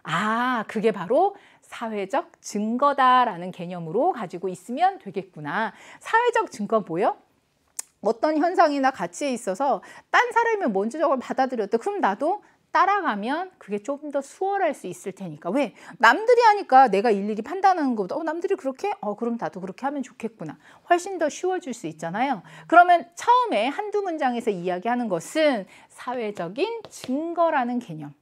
아, 그게 바로 사회적 증거다라는 개념으로 가지고 있으면 되겠구나. 사회적 증거 뭐요? 어떤 현상이나 가치에 있어서 딴 사람이 뭔지 저걸 받아들였다. 그럼 나도 따라가면 그게 조금 더 수월할 수 있을 테니까 왜 남들이 하니까 내가 일일이 판단하는 것보다 어 남들이 그렇게 어 그럼 나도 그렇게 하면 좋겠구나 훨씬 더 쉬워질 수 있잖아요 그러면 처음에 한두 문장에서 이야기하는 것은 사회적인 증거라는 개념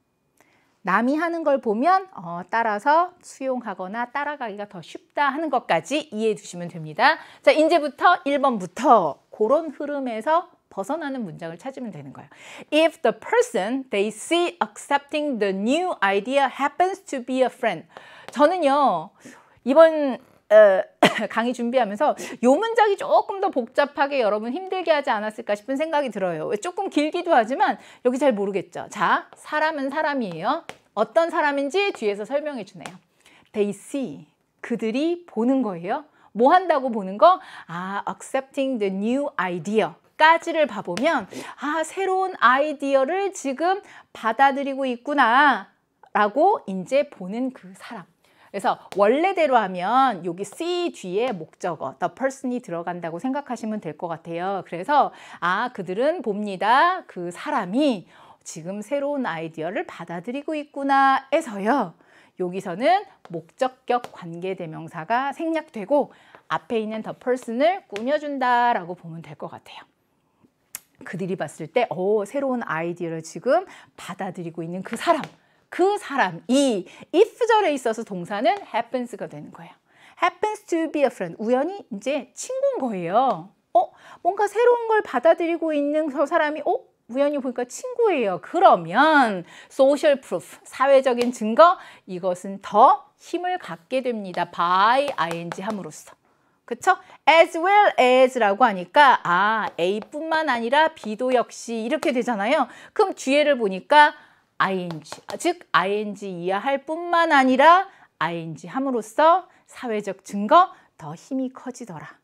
남이 하는 걸 보면 어, 따라서 수용하거나 따라가기가 더 쉽다 하는 것까지 이해해 주시면 됩니다 자 이제부터 1번부터 그런 흐름에서 벗어나는 문장을 찾으면 되는 거예요. If the person they see accepting the new idea happens to be a friend. 저는요. 이번 어, 강의 준비하면서 요 문장이 조금 더 복잡하게 여러분 힘들게 하지 않았을까 싶은 생각이 들어요. 조금 길기도 하지만 여기 잘 모르겠죠. 자, 사람은 사람이에요. 어떤 사람인지 뒤에서 설명해 주네요. They see. 그들이 보는 거예요. 뭐 한다고 보는 거? 아, accepting the new idea. 까지를 봐보면 아 새로운 아이디어를 지금 받아들이고 있구나 라고 이제 보는 그 사람 그래서 원래대로 하면 여기 C 뒤에 목적어, the person이 들어간다고 생각하시면 될 것 같아요. 그래서 아 그들은 봅니다. 그 사람이 지금 새로운 아이디어를 받아들이고 있구나 해서요. 여기서는 목적격 관계대명사가 생략되고 앞에 있는 the person을 꾸며준다라고 보면 될 것 같아요. 그들이 봤을 때 어, 새로운 아이디어를 지금 받아들이고 있는 그 사람 그 사람 이 if절에 있어서 동사는 happens가 되는 거예요. happens to be a friend 우연히 이제 친구인 거예요. 어? 뭔가 새로운 걸 받아들이고 있는 그 사람이 어? 우연히 보니까 친구예요. 그러면 social proof, 사회적인 증거 이것은 더 힘을 갖게 됩니다. by ing 함으로써. 그쵸? as well as라고 하니까 아 a뿐만 아니라 b도 역시 이렇게 되잖아요. 그럼 뒤에를 보니까 ing, 즉 ing 이하할 뿐만 아니라 ing 함으로써 사회적 증거 더 힘이 커지더라.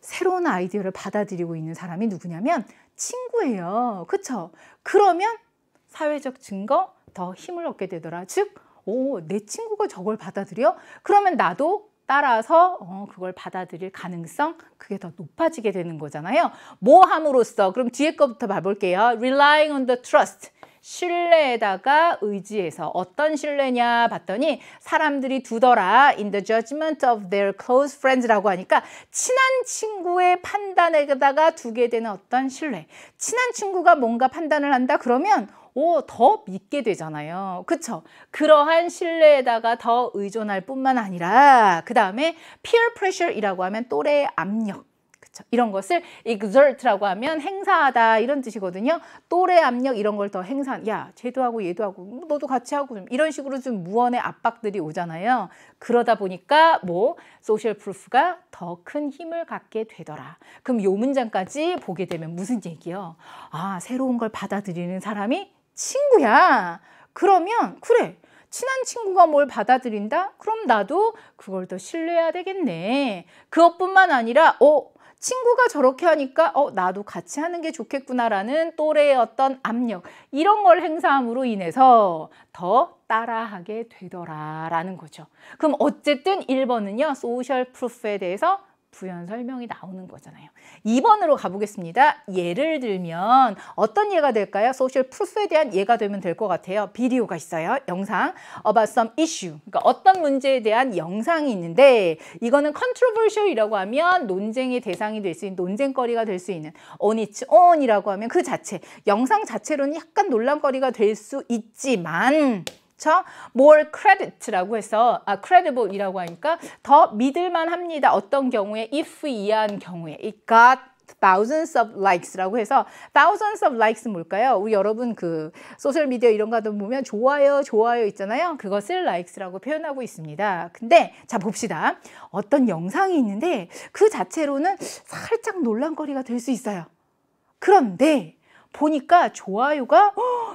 새로운 아이디어를 받아들이고 있는 사람이 누구냐면 친구예요. 그쵸 그러면 사회적 증거 더 힘을 얻게 되더라. 즉, 오, 내 친구가 저걸 받아들여? 그러면 나도 따라서 어, 그걸 받아들일 가능성 그게 더 높아지게 되는 거잖아요. 뭐 함으로써 그럼 뒤에 것부터 봐볼게요. Relying on the trust. 신뢰에다가 의지해서 어떤 신뢰냐 봤더니 사람들이 두더라 in the judgment of their close friends라고 하니까 친한 친구의 판단에다가 두게 되는 어떤 신뢰 친한 친구가 뭔가 판단을 한다 그러면 오, 더 믿게 되잖아요. 그쵸? 그러한 신뢰에다가 더 의존할 뿐만 아니라 그 다음에 peer pressure이라고 하면 또래의 압력 이런 것을 exert라고 하면 행사하다 이런 뜻이거든요. 또래 압력 이런 걸 더 행사. 야, 쟤도 하고 얘도 하고 뭐 너도 같이 하고 이런 식으로 좀 무언의 압박들이 오잖아요. 그러다 보니까 뭐 소셜 프루프가 더 큰 힘을 갖게 되더라. 그럼 요 문장까지 보게 되면 무슨 얘기요? 아, 새로운 걸 받아들이는 사람이 친구야. 그러면 그래. 친한 친구가 뭘 받아들인다? 그럼 나도 그걸 더 신뢰해야 되겠네. 그것뿐만 아니라 어 친구가 저렇게 하니까 어 나도 같이 하는 게 좋겠구나라는 또래의 어떤 압력 이런 걸 행사함으로 인해서 더 따라하게 되더라라는 거죠. 그럼 어쨌든 1번은요. 소셜 프루프에 대해서 부연 설명이 나오는 거잖아요. 2번으로 가보겠습니다. 예를 들면 어떤 예가 될까요? 소셜 프루프에 대한 예가 되면 될 것 같아요. 비디오가 있어요. 영상. About some issue. 그러니까 어떤 문제에 대한 영상이 있는데 이거는 controversial이라고 하면 논쟁의 대상이 될 수 있는 논쟁거리가 될 수 있는 on its own이라고 하면 그 자체. 영상 자체로는 약간 논란거리가 될 수 있지만 그렇죠? more credit라고 해서 아, credible이라고 하니까 더 믿을만 합니다. 어떤 경우에 if 이한 경우에 it got thousands of likes라고 해서 thousands of likes 뭘까요? 우리 여러분 그 소셜 미디어 이런 거도 보면 좋아요, 좋아요 있잖아요. 그것을 likes라고 표현하고 있습니다. 근데 자 봅시다. 어떤 영상이 있는데 그 자체로는 살짝 논란거리가 될 수 있어요. 그런데 보니까 좋아요가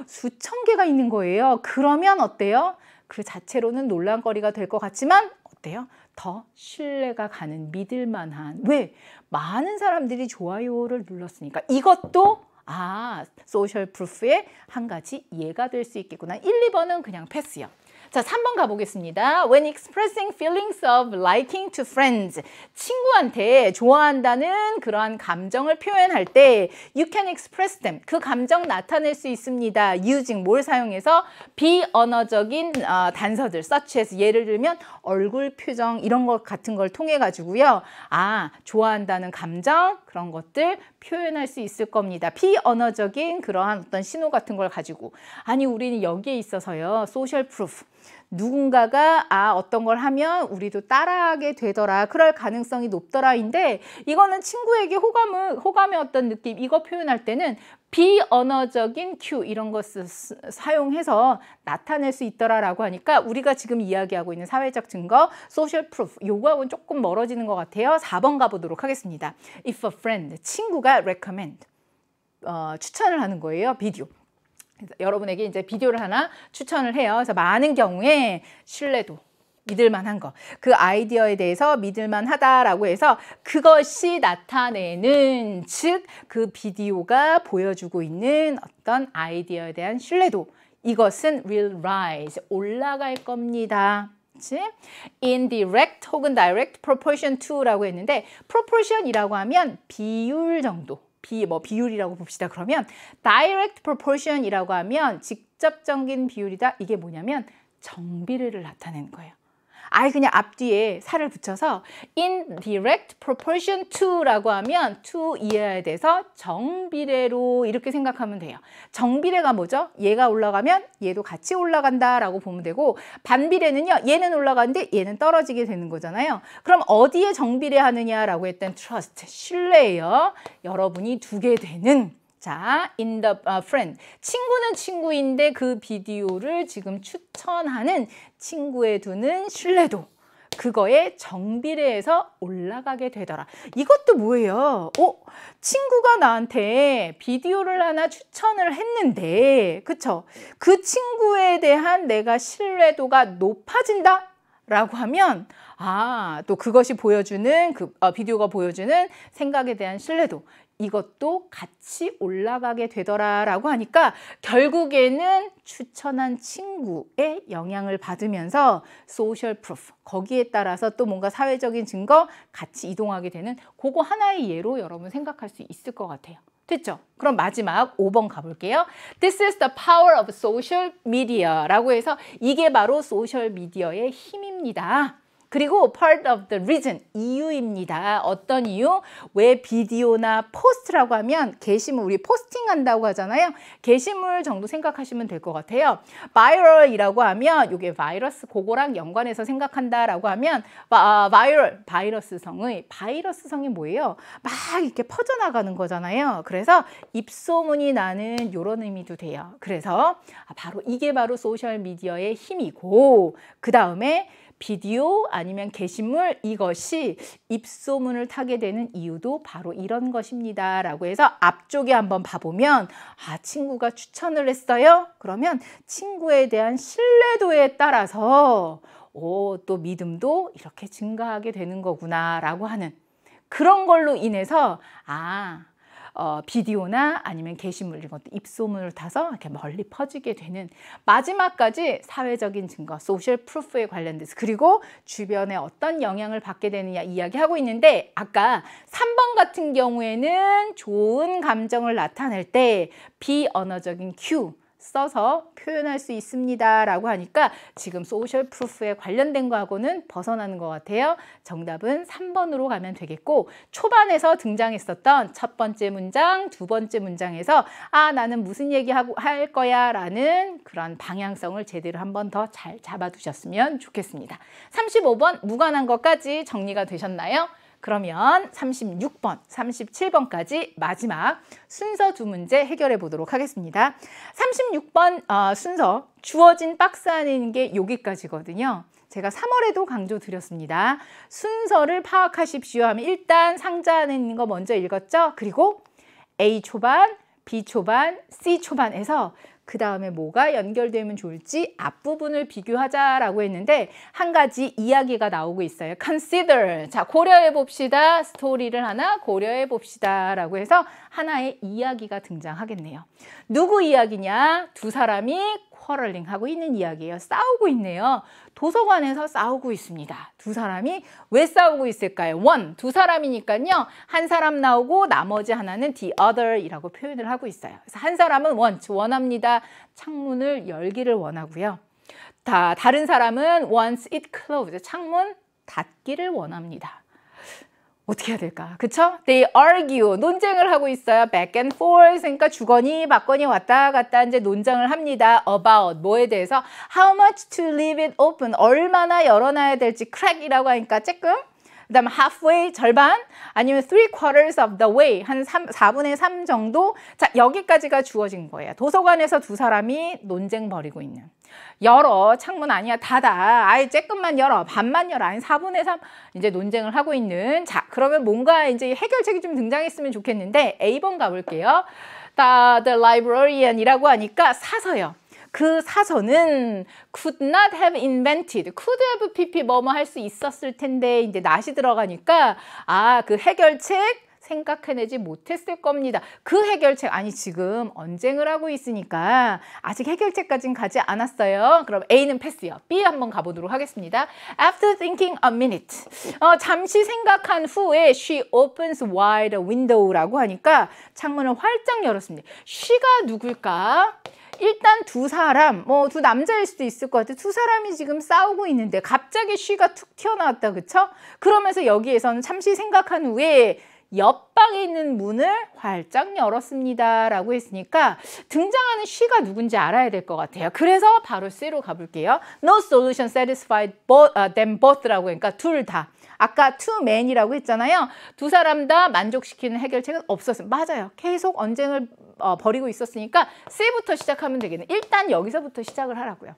수천 개가 있는 거예요. 그러면 어때요? 그 자체로는 논란거리가 될 것 같지만 어때요? 더 신뢰가 가는 믿을만한 왜 많은 사람들이 좋아요를 눌렀으니까 이것도 아 소셜 프루프의 한 가지 예가 될 수 있겠구나 1, 2번은 그냥 패스요 자, 3번 가보겠습니다. When expressing feelings of liking to friends. 친구한테 좋아한다는 그러한 감정을 표현할 때 you can express them. 그 감정 나타낼 수 있습니다. using 뭘 사용해서 비언어적인 어, 단서들 such as 예를 들면 얼굴 표정 이런 것 같은 걸 통해 가지고요. 아, 좋아한다는 감정 그런 것들 표현할 수 있을 겁니다. 비언어적인 그러한 어떤 신호 같은 걸 가지고 아니 우리는 여기에 있어서요. 소셜 프루프 누군가가 아 어떤 걸 하면 우리도 따라하게 되더라 그럴 가능성이 높더라인데 이거는 친구에게 호감을 호감의 어떤 느낌 이거 표현할 때는 비언어적인 큐 이런 것을 사용해서 나타낼 수 있더라라고 하니까 우리가 지금 이야기하고 있는 사회적 증거, 소셜 프루프 요거하고는 조금 멀어지는 것 같아요. 4번 가보도록 하겠습니다. If a friend, 친구가 recommend, 어, 추천을 하는 거예요. 비디오. 여러분에게 이제 비디오를 하나 추천을 해요. 그래서 많은 경우에 신뢰도 믿을만한 거, 그 아이디어에 대해서 믿을만하다라고 해서 그것이 나타내는 즉 그 비디오가 보여주고 있는 어떤 아이디어에 대한 신뢰도 이것은 will rise 올라갈 겁니다. 그 indirect 혹은 direct proportion to라고 했는데 proportion이라고 하면 비율 정도 비, 뭐 비율이라고 봅시다. 그러면 direct proportion이라고 하면 직접적인 비율이다. 이게 뭐냐면 정비례를 나타낸 거예요. 아예 그냥 앞뒤에 살을 붙여서 in direct proportion to라고 하면 to 이어야 돼서 정비례로 이렇게 생각하면 돼요. 정비례가 뭐죠? 얘가 올라가면 얘도 같이 올라간다라고 보면 되고 반비례는요. 얘는 올라가는데 얘는 떨어지게 되는 거잖아요. 그럼 어디에 정비례 하느냐라고 했던 trust, 신뢰예요. 여러분이 두게 되는 자, in the uh, friend. 친구는 친구인데 그 비디오를 지금 추천하는 친구에 두는 신뢰도. 그거에 정비례해서 올라가게 되더라. 이것도 뭐예요? 어? 친구가 나한테 비디오를 하나 추천을 했는데, 그쵸? 그 친구에 대한 내가 신뢰도가 높아진다? 라고 하면, 아, 또 그것이 보여주는, 그 어, 비디오가 보여주는 생각에 대한 신뢰도. 이것도 같이 올라가게 되더라라고 하니까 결국에는 추천한 친구의 영향을 받으면서 소셜 프로프 거기에 따라서 또 뭔가 사회적인 증거 같이 이동하게 되는 그거 하나의 예로 여러분 생각할 수 있을 것 같아요. 됐죠? 그럼 마지막 5번 가볼게요. This is the power of social media라고 해서 이게 바로 소셜 미디어의 힘입니다. 그리고 part of the reason, 이유입니다. 어떤 이유? 왜 비디오나 포스트라고 하면 게시물, 우리 포스팅한다고 하잖아요. 게시물 정도 생각하시면 될 것 같아요. 바이럴이라고 하면 이게 바이러스 고거랑 연관해서 생각한다라고 하면 바, 아, 바이럴, 바이러스성의 바이러스성이 뭐예요? 막 이렇게 퍼져나가는 거잖아요. 그래서 입소문이 나는 이런 의미도 돼요. 그래서 아, 바로 이게 바로 소셜미디어의 힘이고 그 다음에 비디오 아니면 게시물 이것이 입소문을 타게 되는 이유도 바로 이런 것입니다. 라고 해서 앞쪽에 한번 봐보면 아 친구가 추천을 했어요. 그러면 친구에 대한 신뢰도에 따라서 오, 또 믿음도 이렇게 증가하게 되는 거구나 라고 하는 그런 걸로 인해서 아 어, 비디오나 아니면 게시물 이런 것도 입소문을 타서 이렇게 멀리 퍼지게 되는 마지막까지 사회적인 증거, 소셜 프루프에 관련돼서 그리고 주변에 어떤 영향을 받게 되느냐 이야기하고 있는데 아까 3번 같은 경우에는 좋은 감정을 나타낼 때 비언어적인 큐 써서 표현할 수 있습니다 라고 하니까 지금 소셜 프루프에 관련된 거하고는 벗어나는 것 같아요 정답은 3번으로 가면 되겠고 초반에서 등장했었던 첫 번째 문장 두 번째 문장에서 아 나는 무슨 얘기할 거야 라는 그런 방향성을 제대로 한 번 더 잘 잡아두셨으면 좋겠습니다 35번 무관한 것까지 정리가 되셨나요? 그러면 36번, 37번까지 마지막 순서 두 문제 해결해 보도록 하겠습니다. 36번 어, 아, 순서 주어진 박스 안에 있는 게 여기까지거든요. 제가 3월에도 강조드렸습니다. 순서를 파악하십시오 하면 일단 상자 안에 있는 거 먼저 읽었죠? 그리고 A 초반, B 초반, C 초반에서 그 다음에 뭐가 연결되면 좋을지 앞부분을 비교하자라고 했는데 한 가지 이야기가 나오고 있어요. consider. 자, 고려해 봅시다. 스토리를 하나 고려해 봅시다. 라고 해서 하나의 이야기가 등장하겠네요. 누구 이야기냐? 두 사람이 쿼럴링 하고 있는 이야기예요. 싸우고 있네요. 도서관에서 싸우고 있습니다. 두 사람이 왜 싸우고 있을까요? 원, 두 사람이니까요. 한 사람 나오고 나머지 하나는 the other이라고 표현을 하고 있어요. 그래서 한 사람은 원, 원합니다. 창문을 열기를 원하고요. 다, 다른 사람은 wants it closed, 창문 닫기를 원합니다. 어떻게 해야 될까? 그쵸? They argue, 논쟁을 하고 있어요. Back and forth, 그러니까 주거니 받거니 왔다 갔다 이제 논쟁을 합니다. About, 뭐에 대해서 How much to leave it open, 얼마나 열어놔야 될지 crack이라고 하니까 조금 그 다음 halfway, 절반 아니면 three quarters of the way, 한 3, 4분의 3 정도 자 여기까지가 주어진 거예요. 도서관에서 두 사람이 논쟁 벌이고 있는 열어 창문 아니야 닫아 아예 쬐끔만 열어 반만 열어 아니 4분의 3 이제 논쟁을 하고 있는 자 그러면 뭔가 이제 해결책이 좀 등장했으면 좋겠는데 A번 가볼게요. The, librarian이라고 하니까 사서요. 그 사서는 could not have invented, could have pp 뭐 뭐 할 수 있었을 텐데 이제 n 이 들어가니까 아 그 해결책 생각해내지 못했을 겁니다. 그 해결책 아니 지금 언쟁을 하고 있으니까 아직 해결책까진 가지 않았어요. 그럼 A는 패스요. B 한번 가보도록 하겠습니다. After thinking a minute. 어, 잠시 생각한 후에 she opens wide a window라고 하니까 창문을 활짝 열었습니다. she가 누굴까? 일단 두 사람, 뭐 두 남자일 수도 있을 것같아두 사람이 지금 싸우고 있는데 갑자기 쉬가 툭 튀어나왔다, 그쵸? 그러면서 여기에서는 잠시 생각한 후에 옆방에 있는 문을 활짝 열었습니다. 라고 했으니까 등장하는 she가 누군지 알아야 될 것 같아요. 그래서 바로 C로 가볼게요. No solution satisfied 아, both, uh, them both라고 그니까둘 다. 아까 two men이라고 했잖아요. 두 사람 다 만족시키는 해결책은 없었어요. 맞아요. 계속 언쟁을 어, 벌이고 있었으니까 C부터 시작하면 되겠네. 일단 여기서부터 시작을 하라고요.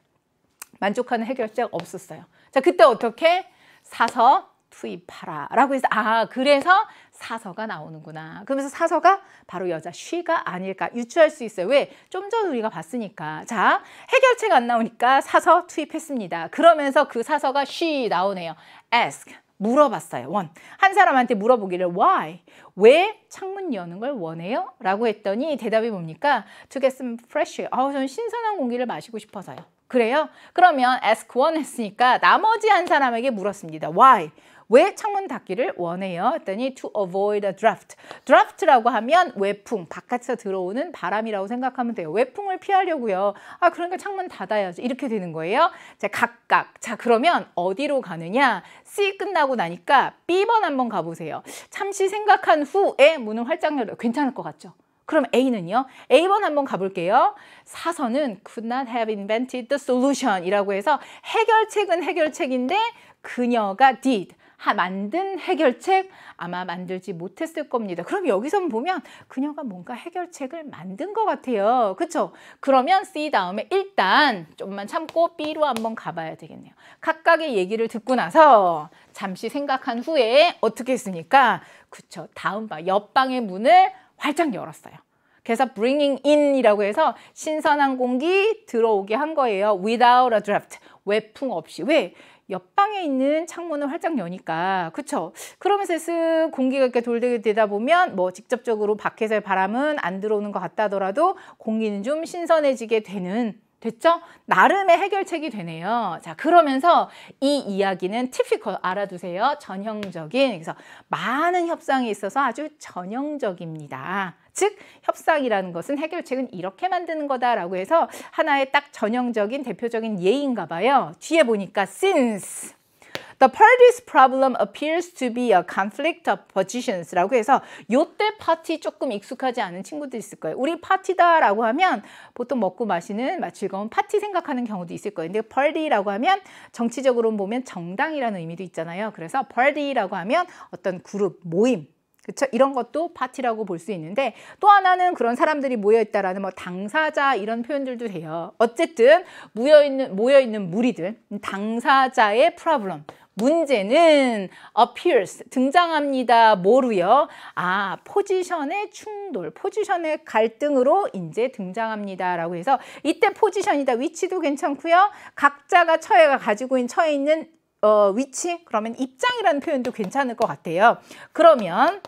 만족하는 해결책 없었어요. 자, 그때 어떻게? 사서 투입하라 라고 해서 아 그래서 사서가 나오는구나. 그러면서 사서가 바로 여자 쉬가 아닐까 유추할 수 있어요. 왜? 좀 전 우리가 봤으니까. 자, 해결책 안 나오니까 사서 투입했습니다. 그러면서 그 사서가 쉬 나오네요. ask. 물어봤어요. 원. 한 사람한테 물어보기를 why? 왜 창문 여는 걸 원해요? 라고 했더니 대답이 뭡니까? to get some fresh air. 아우, 전 신선한 공기를 마시고 싶어서요. 그래요? 그러면 ask one 했으니까 나머지 한 사람에게 물었습니다. why? 왜 창문 닫기를 원해요? 했더니 to avoid a draft. draft라고 하면 외풍, 바깥에서 들어오는 바람이라고 생각하면 돼요. 외풍을 피하려고요. 아, 그러니까 창문 닫아야지. 이렇게 되는 거예요. 자, 각각. 자, 그러면 어디로 가느냐? C 끝나고 나니까 B번 한번 가보세요. 잠시 생각한 후에 문을 활짝 열어요. 괜찮을 것 같죠? 그럼 A는요? A번 한번 가볼게요. 사선은 could not have invented the solution 이라고 해서 해결책은 해결책인데 그녀가 did. 만든 해결책 아마 만들지 못했을 겁니다. 그럼 여기서 보면 그녀가 뭔가 해결책을 만든 것 같아요. 그렇죠? 그러면 C 다음에 일단 좀만 참고 B로 한번 가봐야 되겠네요. 각각의 얘기를 듣고 나서 잠시 생각한 후에 어떻게 했습니까? 그렇죠. 다음 봐. 옆방의 문을 활짝 열었어요. 그래서 bringing in이라고 해서 신선한 공기 들어오게 한 거예요. without a draft. 외풍 없이. 왜? 옆방에 있는 창문을 활짝 여니까 그쵸 그러면서 쓱 공기가 이렇게 돌게 되다 보면 뭐 직접적으로 밖에서의 바람은 안 들어오는 것 같다더라도 공기는 좀 신선해지게 되는 됐죠? 나름의 해결책이 되네요. 자, 그러면서 이 이야기는 티피컬 알아두세요. 전형적인. 그래서 많은 협상이 있어서 아주 전형적입니다. 즉 협상이라는 것은 해결책은 이렇게 만드는 거다라고 해서 하나의 딱 전형적인 대표적인 예인가 봐요. 뒤에 보니까 since The parties problem appears to be a conflict of positions라고 해서 요때 파티 조금 익숙하지 않은 친구들 있을 거예요. 우리 파티다라고 하면 보통 먹고 마시는 즐거운 파티 생각하는 경우도 있을 거예요. 근데 party라고 하면 정치적으로 보면 정당이라는 의미도 있잖아요. 그래서 party라고 하면 어떤 그룹, 모임 그렇죠 이런 것도 파티라고 볼 수 있는데 또 하나는 그런 사람들이 모여있다라는 뭐 당사자 이런 표현들도 돼요. 어쨌든 모여있는, 모여있는 무리들, 당사자의 프라블럼, 문제는 appears 등장합니다. 뭐로요? 아, 포지션의 충돌, 포지션의 갈등으로 이제 등장합니다라고 해서 이때 포지션이다 위치도 괜찮고요. 각자가 처해가 가지고 있는 처해 있는 어, 위치 그러면 입장이라는 표현도 괜찮을 것 같아요. 그러면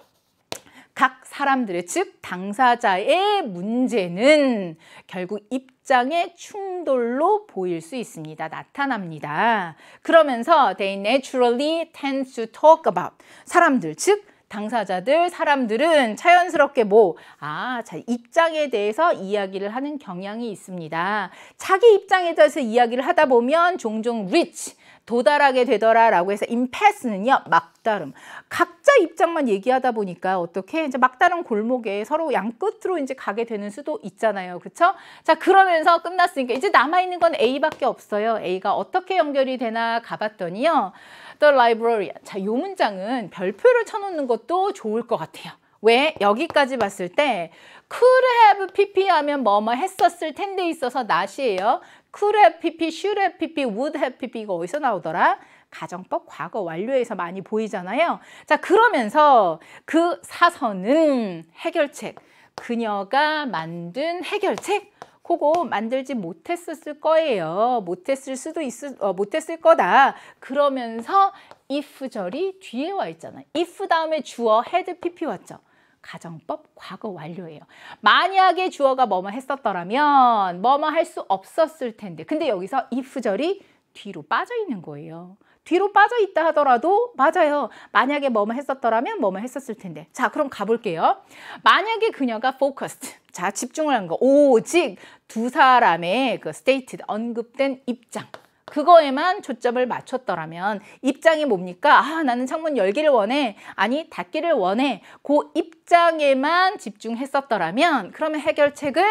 각 사람들의 즉 당사자의 문제는 결국 입장의 충돌로 보일 수 있습니다. 나타납니다. 그러면서 they naturally tend to talk about 사람들 즉 당사자들 사람들은 자연스럽게 뭐 아, 자 입장에 대해서 이야기를 하는 경향이 있습니다. 자기 입장에 대해서 이야기를 하다 보면 종종 rich 도달하게 되더라라고 해서 임패스는요 막다름 각자 입장만 얘기하다 보니까 어떻게 이제 막다른 골목에 서로 양 끝으로 이제 가게 되는 수도 있잖아요 그렇죠 자 그러면서 끝났으니까 이제 남아 있는 건 A밖에 없어요 A가 어떻게 연결이 되나 가봤더니요 The library 자요 문장은 별표를 쳐놓는 것도 좋을 것 같아요 왜 여기까지 봤을 때 could have pp 하면 뭐뭐 했었을 텐데 있어서 not이에요 could have pp, should have pp, would have pp 이거 어디서 나오더라? 가정법 과거 완료에서 많이 보이잖아요. 자 그러면서 그 사서는 해결책, 그녀가 만든 해결책 그거 만들지 못했을 거예요. 못했을 수도 있, 을 어, 못했을 거다. 그러면서 if 절이 뒤에 와 있잖아. 요 if 다음에 주어 head pp 왔죠. 가정법 과거 완료예요. 만약에 주어가 뭐뭐 했었더라면 뭐뭐 할 수 없었을 텐데 근데 여기서 이 후절이 뒤로 빠져 있는 거예요. 뒤로 빠져 있다 하더라도 맞아요. 만약에 뭐뭐 했었더라면 뭐뭐 했었을 텐데. 자, 그럼 가볼게요. 만약에 그녀가 focused. 자, 집중을 한 거. 오직 두 사람의 그 stated, 언급된 입장. 그거에만 초점을 맞췄더라면 입장이 뭡니까? 아, 나는 창문 열기를 원해. 아니, 닫기를 원해. 그 입장에만 집중했었더라면 그러면 해결책을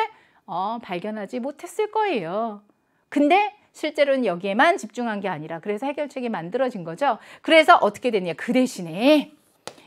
어, 발견하지 못했을 거예요. 근데 실제로는 여기에만 집중한 게 아니라 그래서 해결책이 만들어진 거죠. 그래서 어떻게 되냐그 대신에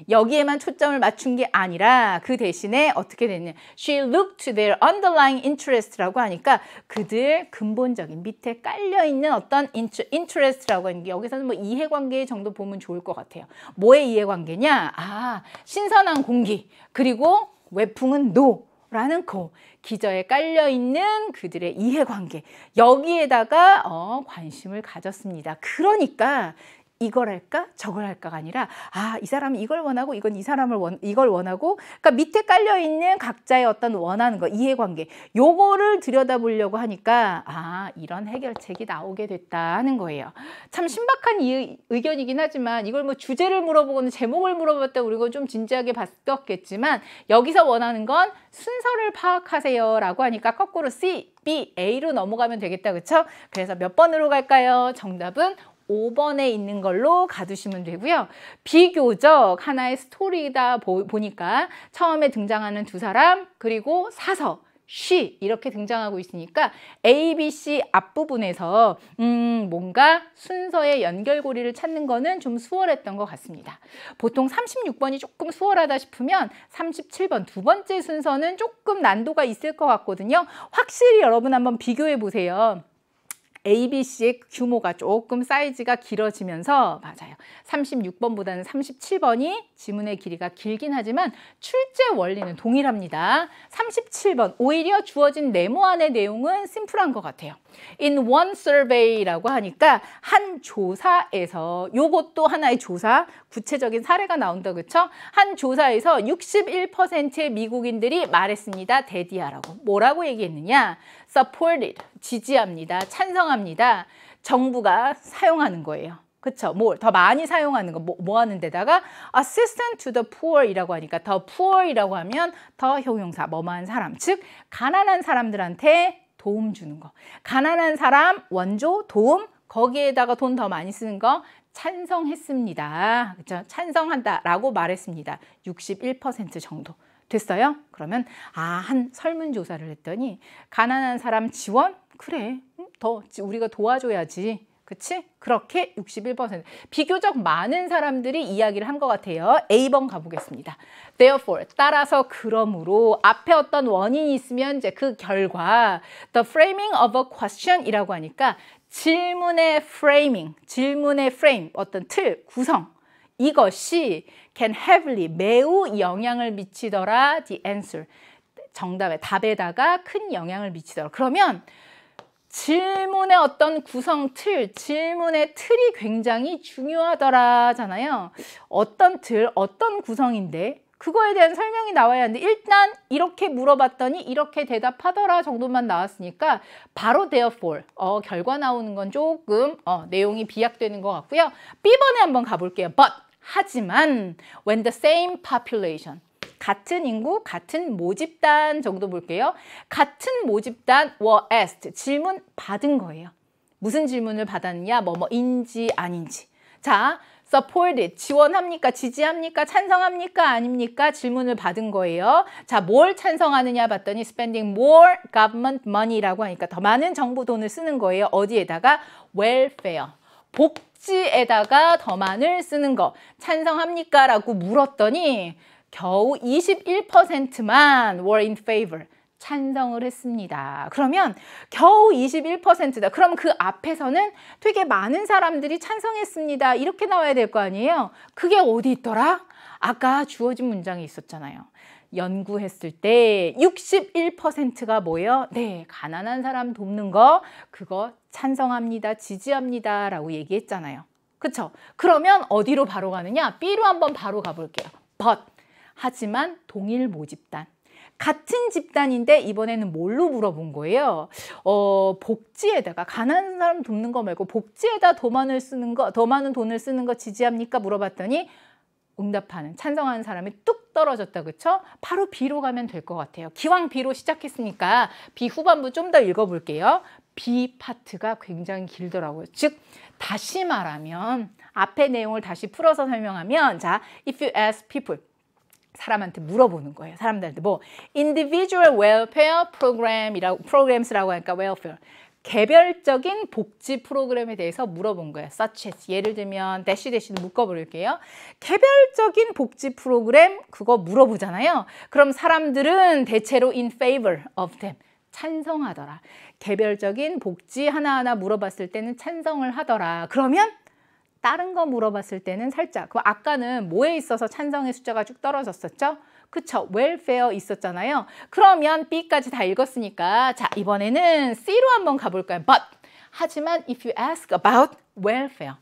여기에만 초점을 맞춘 게 아니라 그 대신에 어떻게 됐냐 She looked to their underlying interest라고 하니까 그들 근본적인 밑에 깔려있는 어떤 interest라고 하는 게 여기서는 뭐 이해관계 정도 보면 좋을 것 같아요 뭐의 이해관계냐 아 신선한 공기 그리고 외풍은 노 라는 코 기저에 깔려있는 그들의 이해관계 여기에다가 어, 관심을 가졌습니다. 그러니까 이걸 할까 저걸 할까가 아니라 아 이 사람이 이걸 원하고 이건 이 사람을 원 이걸 원하고 그러니까 밑에 깔려 있는 각자의 어떤 원하는 거 이해관계 요거를 들여다보려고 하니까 아 이런 해결책이 나오게 됐다 는 거예요. 참 신박한 이 의견이긴 하지만 이걸 뭐 주제를 물어보거나 제목을 물어봤다 우리가 좀 진지하게 봤었겠지만 여기서 원하는 건 순서를 파악하세요라고 하니까 거꾸로 C B A로 넘어가면 되겠다 그렇죠 그래서 몇 번으로 갈까요? 정답은 5번에 있는 걸로 가두시면 되고요. 비교적 하나의 스토리이다 보니까 처음에 등장하는 두 사람 그리고 사서 she 이렇게 등장하고 있으니까 A, B, C 앞부분에서 음 뭔가 순서의 연결고리를 찾는 거는 좀 수월했던 것 같습니다. 보통 36번이 조금 수월하다 싶으면 37번 두 번째 순서는 조금 난도가 있을 것 같거든요. 확실히 여러분 한번 비교해 보세요. ABC의 규모가 조금 사이즈가 길어지면서 맞아요. 36번보다는 37번이 지문의 길이가 길긴 하지만 출제 원리는 동일합니다. 37번 오히려 주어진 네모 안의 내용은 심플한 것 같아요. In one survey라고 하니까 한 조사에서 이것도 하나의 조사 구체적인 사례가 나온다 그쵸? 한 조사에서 61%의 미국인들이 말했습니다. 대디아라고 뭐라고 얘기했느냐? supported, 지지합니다. 찬성합니다. 정부가 사용하는 거예요. 그렇죠. 뭘 더 많이 사용하는 거 뭐, 뭐 하는 데다가 assistant to the poor이라고 하니까 더 poor이라고 하면 더 형용사 뭐뭐한 사람 즉 가난한 사람들한테 도움 주는 거 가난한 사람 원조 도움 거기에다가 돈 더 많이 쓰는 거 찬성했습니다. 그렇죠. 찬성한다라고 말했습니다. 61% 정도. 됐어요? 그러면 아, 한 설문조사를 했더니 가난한 사람 지원? 그래, 더 우리가 도와줘야지. 그치? 그렇게 61%. 비교적 많은 사람들이 이야기를 한것 같아요. A번 가보겠습니다. Therefore, 따라서 그러므로 앞에 어떤 원인이 있으면 이제 그 결과 The framing of a question이라고 하니까 질문의 framing, 질문의 frame, 어떤 틀, 구성 이것이 can heavily 매우 영향을 미치더라 the answer 정답에 답에다가 큰 영향을 미치더라 그러면 질문의 어떤 구성 틀, 질문의 틀이 굉장히 중요하더라잖아요. 어떤 틀, 어떤 구성인데 그거에 대한 설명이 나와야 하는데 일단 이렇게 물어봤더니 이렇게 대답하더라 정도만 나왔으니까 바로 therefore 어, 결과 나오는 건 조금 어, 내용이 비약되는 것 같고요. B번에 한번 가볼게요. But 하지만 when the same population 같은 인구, 같은 모집단 정도 볼게요. 같은 모집단 were asked 질문 받은 거예요. 무슨 질문을 받았냐? 뭐뭐인지 아닌지. 자, supported 지원합니까? 지지합니까? 찬성합니까? 아닙니까? 질문을 받은 거예요. 자, 뭘 찬성하느냐 봤더니 spending more government money라고 하니까 더 많은 정부 돈을 쓰는 거예요. 어디에다가 welfare, 복 묵지에다가 더만을 쓰는 거 찬성합니까? 라고 물었더니 겨우 21%만 were in favor 찬성을 했습니다. 그러면 겨우 21%다. 그럼 그 앞에서는 되게 많은 사람들이 찬성했습니다. 이렇게 나와야 될 거 아니에요? 그게 어디 있더라? 아까 주어진 문장이 있었잖아요. 연구했을 때 61%가 뭐예요? 네, 가난한 사람 돕는 거 그거 찬성합니다. 지지합니다. 라고 얘기했잖아요. 그렇죠? 그러면 어디로 바로 가느냐? B로 한번 바로 가볼게요. but 하지만 동일 모집단 같은 집단인데 이번에는 뭘로 물어본 거예요? 어, 복지에다가 가난한 사람 돕는 거 말고 복지에다 더 많은 쓰는 거, 더 많은 돈을 쓰는 거 지지합니까? 물어봤더니 응답하는 찬성하는 사람이 뚝 떨어졌다 그쵸? 바로 비로 가면 될 것 같아요. 기왕 비로 시작했으니까 비 후반부 좀 더 읽어볼게요. 비 파트가 굉장히 길더라고요. 즉 다시 말하면 앞에 내용을 다시 풀어서 설명하면 자 if you ask people 사람한테 물어보는 거예요. 사람들한테 뭐 individual welfare program이라고 programs라고 하니까 welfare 개별적인 복지 프로그램에 대해서 물어본 거예요. such as 예를 들면 대시 대시도 묶어버릴게요. 개별적인 복지 프로그램 그거 물어보잖아요. 그럼 사람들은 대체로 in favor of them 찬성하더라. 개별적인 복지 하나하나 물어봤을 때는 찬성을 하더라. 그러면 다른 거 물어봤을 때는 살짝 그 아까는 뭐에 있어서 찬성의 숫자가 쭉 떨어졌었죠? 그쵸? 웰페어 있었잖아요. 그러면 B까지 다 읽었으니까 자 이번에는 C로 한번 가볼까요? But 하지만 if you ask about welfare,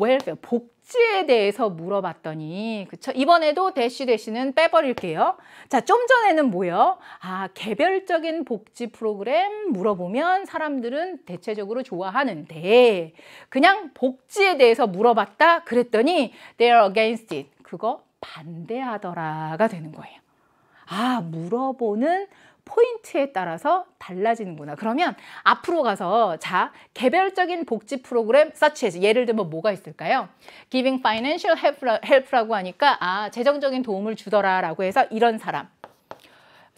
welfare 복지에 대해서 물어봤더니 그쵸? 이번에도 대시 대시는 빼버릴게요. 자 좀 전에는 뭐요? 아 개별적인 복지 프로그램 물어보면 사람들은 대체적으로 좋아하는데 그냥 복지에 대해서 물어봤다 그랬더니 they are against it. 그거 반대하더라가 되는 거예요. 아, 물어보는 포인트에 따라서 달라지는구나. 그러면 앞으로 가서 자, 개별적인 복지 프로그램 서치해서 예를 들면 뭐가 있을까요? Giving Financial Help라고 하니까 아, 재정적인 도움을 주더라라고 해서 이런 사람.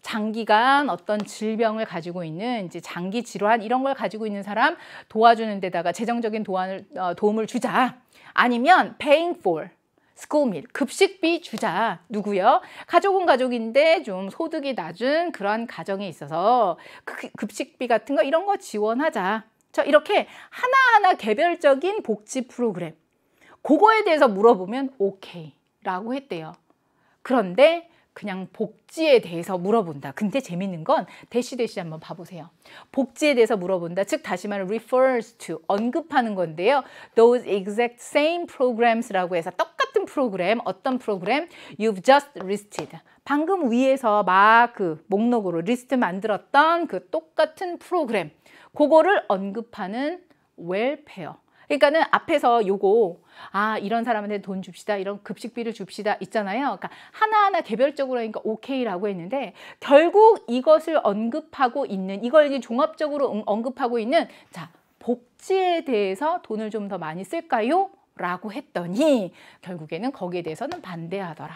장기간 어떤 질병을 가지고 있는 이제 장기 질환 이런 걸 가지고 있는 사람 도와주는 데다가 재정적인 도안을, 어, 도움을 주자. 아니면 paying for 스코밀 급식비 주자 누구요? 가족은 가족인데 좀 소득이 낮은 그런 가정에 있어서 그, 그 급식비 같은 거 이런 거 지원하자 저 이렇게 하나하나 개별적인 복지 프로그램 그거에 대해서 물어보면 오케이 라고 했대요 그런데 그냥 복지에 대해서 물어본다. 근데 재밌는 건 대시 대시 한번 봐보세요. 복지에 대해서 물어본다. 즉 다시 말해 refers to 언급하는 건데요. Those exact same programs라고 해서 똑같은 프로그램 어떤 프로그램 you've just listed 방금 위에서 막 그 목록으로 리스트 만들었던 그 똑같은 프로그램 그거를 언급하는 웰페어 그러니까는 앞에서 요거 아 이런 사람한테 돈 줍시다 이런 급식비를 줍시다 있잖아요 그러니까 하나하나 개별적으로 하니까 오케이라고 했는데 결국 이것을 언급하고 있는 이걸 이제 종합적으로 음, 언급하고 있는 자 복지에 대해서 돈을 좀 더 많이 쓸까요? 라고 했더니 결국에는 거기에 대해서는 반대하더라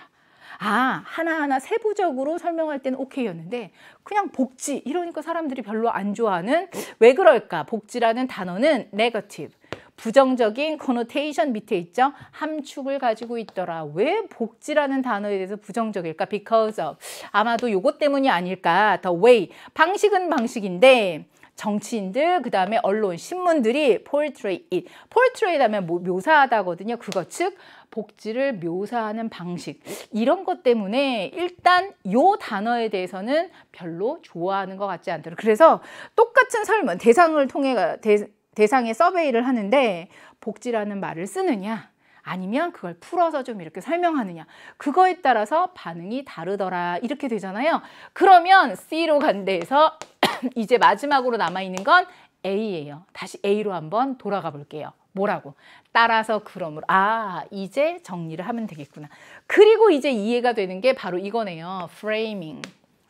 아 하나하나 세부적으로 설명할 때는 오케이였는데 그냥 복지 이러니까 사람들이 별로 안 좋아하는 어? 왜 그럴까 복지라는 단어는 네거티브 부정적인 코노테이션 밑에 있죠. 함축을 가지고 있더라. 왜 복지라는 단어에 대해서 부정적일까? Because of. 아마도 요것 때문이 아닐까. The way. 방식은 방식인데 정치인들 그다음에 언론 신문들이 portray it. portray 하면 뭐, 묘사하다거든요. 그거 즉 복지를 묘사하는 방식 이런 것 때문에 일단 요 단어에 대해서는 별로 좋아하는 것 같지 않더라. 그래서 똑같은 설문 대상을 통해 대, 대상의 서베이를 하는데 복지라는 말을 쓰느냐 아니면 그걸 풀어서 좀 이렇게 설명하느냐 그거에 따라서 반응이 다르더라 이렇게 되잖아요 그러면 C로 간 데에서 이제 마지막으로 남아있는 건 A예요 다시 A로 한번 돌아가 볼게요 뭐라고 따라서 그러므로 아 이제 정리를 하면 되겠구나 그리고 이제 이해가 되는 게 바로 이거네요 프레이밍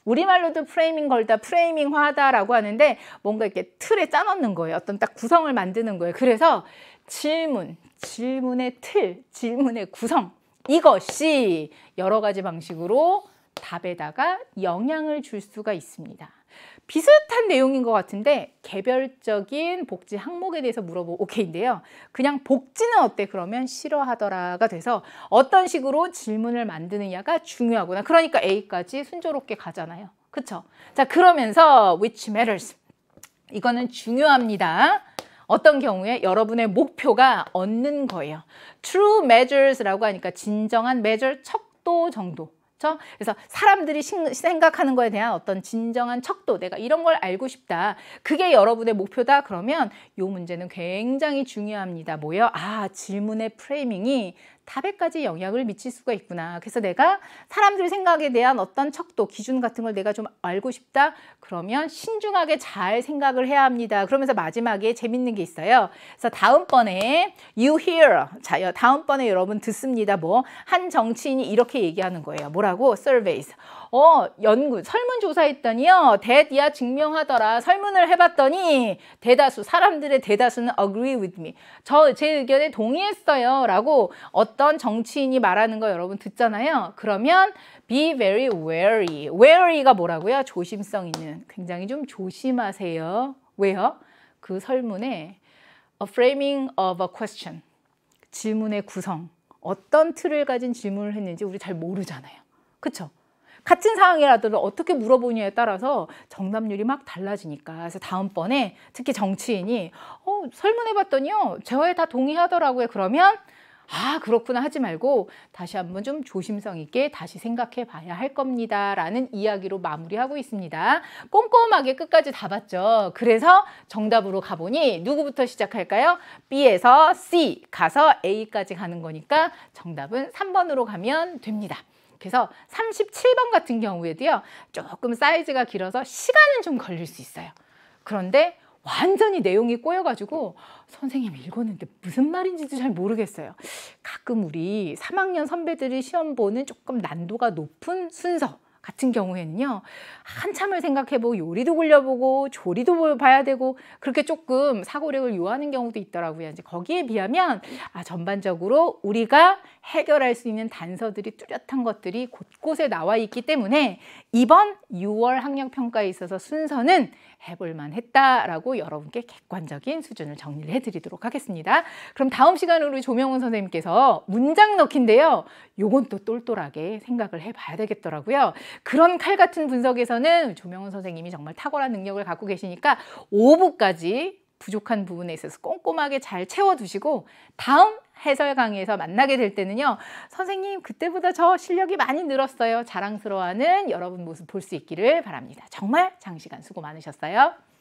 우리말로도 프레이밍 걸다, 프레이밍화다라고 하 하는데 뭔가 이렇게 틀에 짜놓는 거예요. 어떤 딱 구성을 만드는 거예요. 그래서 질문, 질문의 틀, 질문의 구성 이것이 여러 가지 방식으로 답에다가 영향을 줄 수가 있습니다. 비슷한 내용인 것 같은데 개별적인 복지 항목에 대해서 물어보고 오케이인데요. 그냥 복지는 어때 그러면 싫어하더라가 돼서 어떤 식으로 질문을 만드느냐가 중요하구나. 그러니까 A까지 순조롭게 가잖아요. 그렇죠? 자 그러면서 which matters 이거는 중요합니다. 어떤 경우에 여러분의 목표가 얻는 거예요. True measures라고 하니까 진정한 measure 척도 정도. 그렇죠? 그래서 사람들이 생각하는 거에 대한 어떤 진정한 척도 내가 이런 걸 알고 싶다. 그게 여러분의 목표다. 그러면 요 문제는 굉장히 중요합니다. 뭐요 아, 질문의 프레이밍이 답에까지 영향을 미칠 수가 있구나. 그래서 내가 사람들 생각에 대한 어떤 척도, 기준 같은 걸 내가 좀 알고 싶다. 그러면 신중하게 잘 생각을 해야 합니다. 그러면서 마지막에 재밌는 게 있어요. 그래서 다음번에 you hear. 자, 다음번에 여러분 듣습니다. 뭐 한 정치인이 이렇게 얘기하는 거예요. 뭐라고? surveys. 어 연구 설문조사했더니요 대디아 증명하더라 설문을 해봤더니 대다수 사람들의 대다수는 agree with me 저 제 의견에 동의했어요 라고 어떤 정치인이 말하는 거 여러분 듣잖아요 그러면 be very wary wary가 뭐라고요 조심성 있는 굉장히 좀 조심하세요 왜요 그 설문에 a framing of a question 질문의 구성 어떤 틀을 가진 질문을 했는지 우리 잘 모르잖아요 그쵸 같은 상황이라도 어떻게 물어보냐에 따라서 정답률이 막 달라지니까 그래서 다음번에 특히 정치인이 어, 설문해봤더니요 저에 다 동의하더라고요 그러면 아 그렇구나 하지 말고 다시 한번 좀 조심성 있게 다시 생각해 봐야 할 겁니다 라는 이야기로 마무리하고 있습니다 꼼꼼하게 끝까지 다 봤죠 그래서 정답으로 가보니 누구부터 시작할까요 B에서 C 가서 A까지 가는 거니까 정답은 3번으로 가면 됩니다 그래서 37번 같은 경우에도요. 조금 사이즈가 길어서 시간은 좀 걸릴 수 있어요. 그런데 완전히 내용이 꼬여가지고 선생님 읽었는데 무슨 말인지도 잘 모르겠어요. 가끔 우리 3학년 선배들이 시험 보는 조금 난도가 높은 순서 같은 경우에는요. 한참을 생각해보고 요리도 굴려보고 조리도 뭐 봐야 되고 그렇게 조금 사고력을 요하는 경우도 있더라고요. 이제 거기에 비하면 아, 전반적으로 우리가 해결할 수 있는 단서들이 뚜렷한 것들이 곳곳에 나와 있기 때문에 이번 6월 학력평가에 있어서 순서는 해볼만 했다라고 여러분께 객관적인 수준을 정리를 해드리도록 하겠습니다. 그럼 다음 시간 으로 조명훈 선생님께서 문장 넣기인데요. 요건 또 똘똘하게 생각을 해봐야 되겠더라고요. 그런 칼 같은 분석에서는 조명훈 선생님이 정말 탁월한 능력을 갖고 계시니까 5부까지 부족한 부분에 있어서 꼼꼼하게 잘 채워두시고 다음 해설 강의에서 만나게 될 때는요. 선생님 그때보다 저 실력이 많이 늘었어요. 자랑스러워하는 여러분 모습 볼 수 있기를 바랍니다. 정말 장시간 수고 많으셨어요.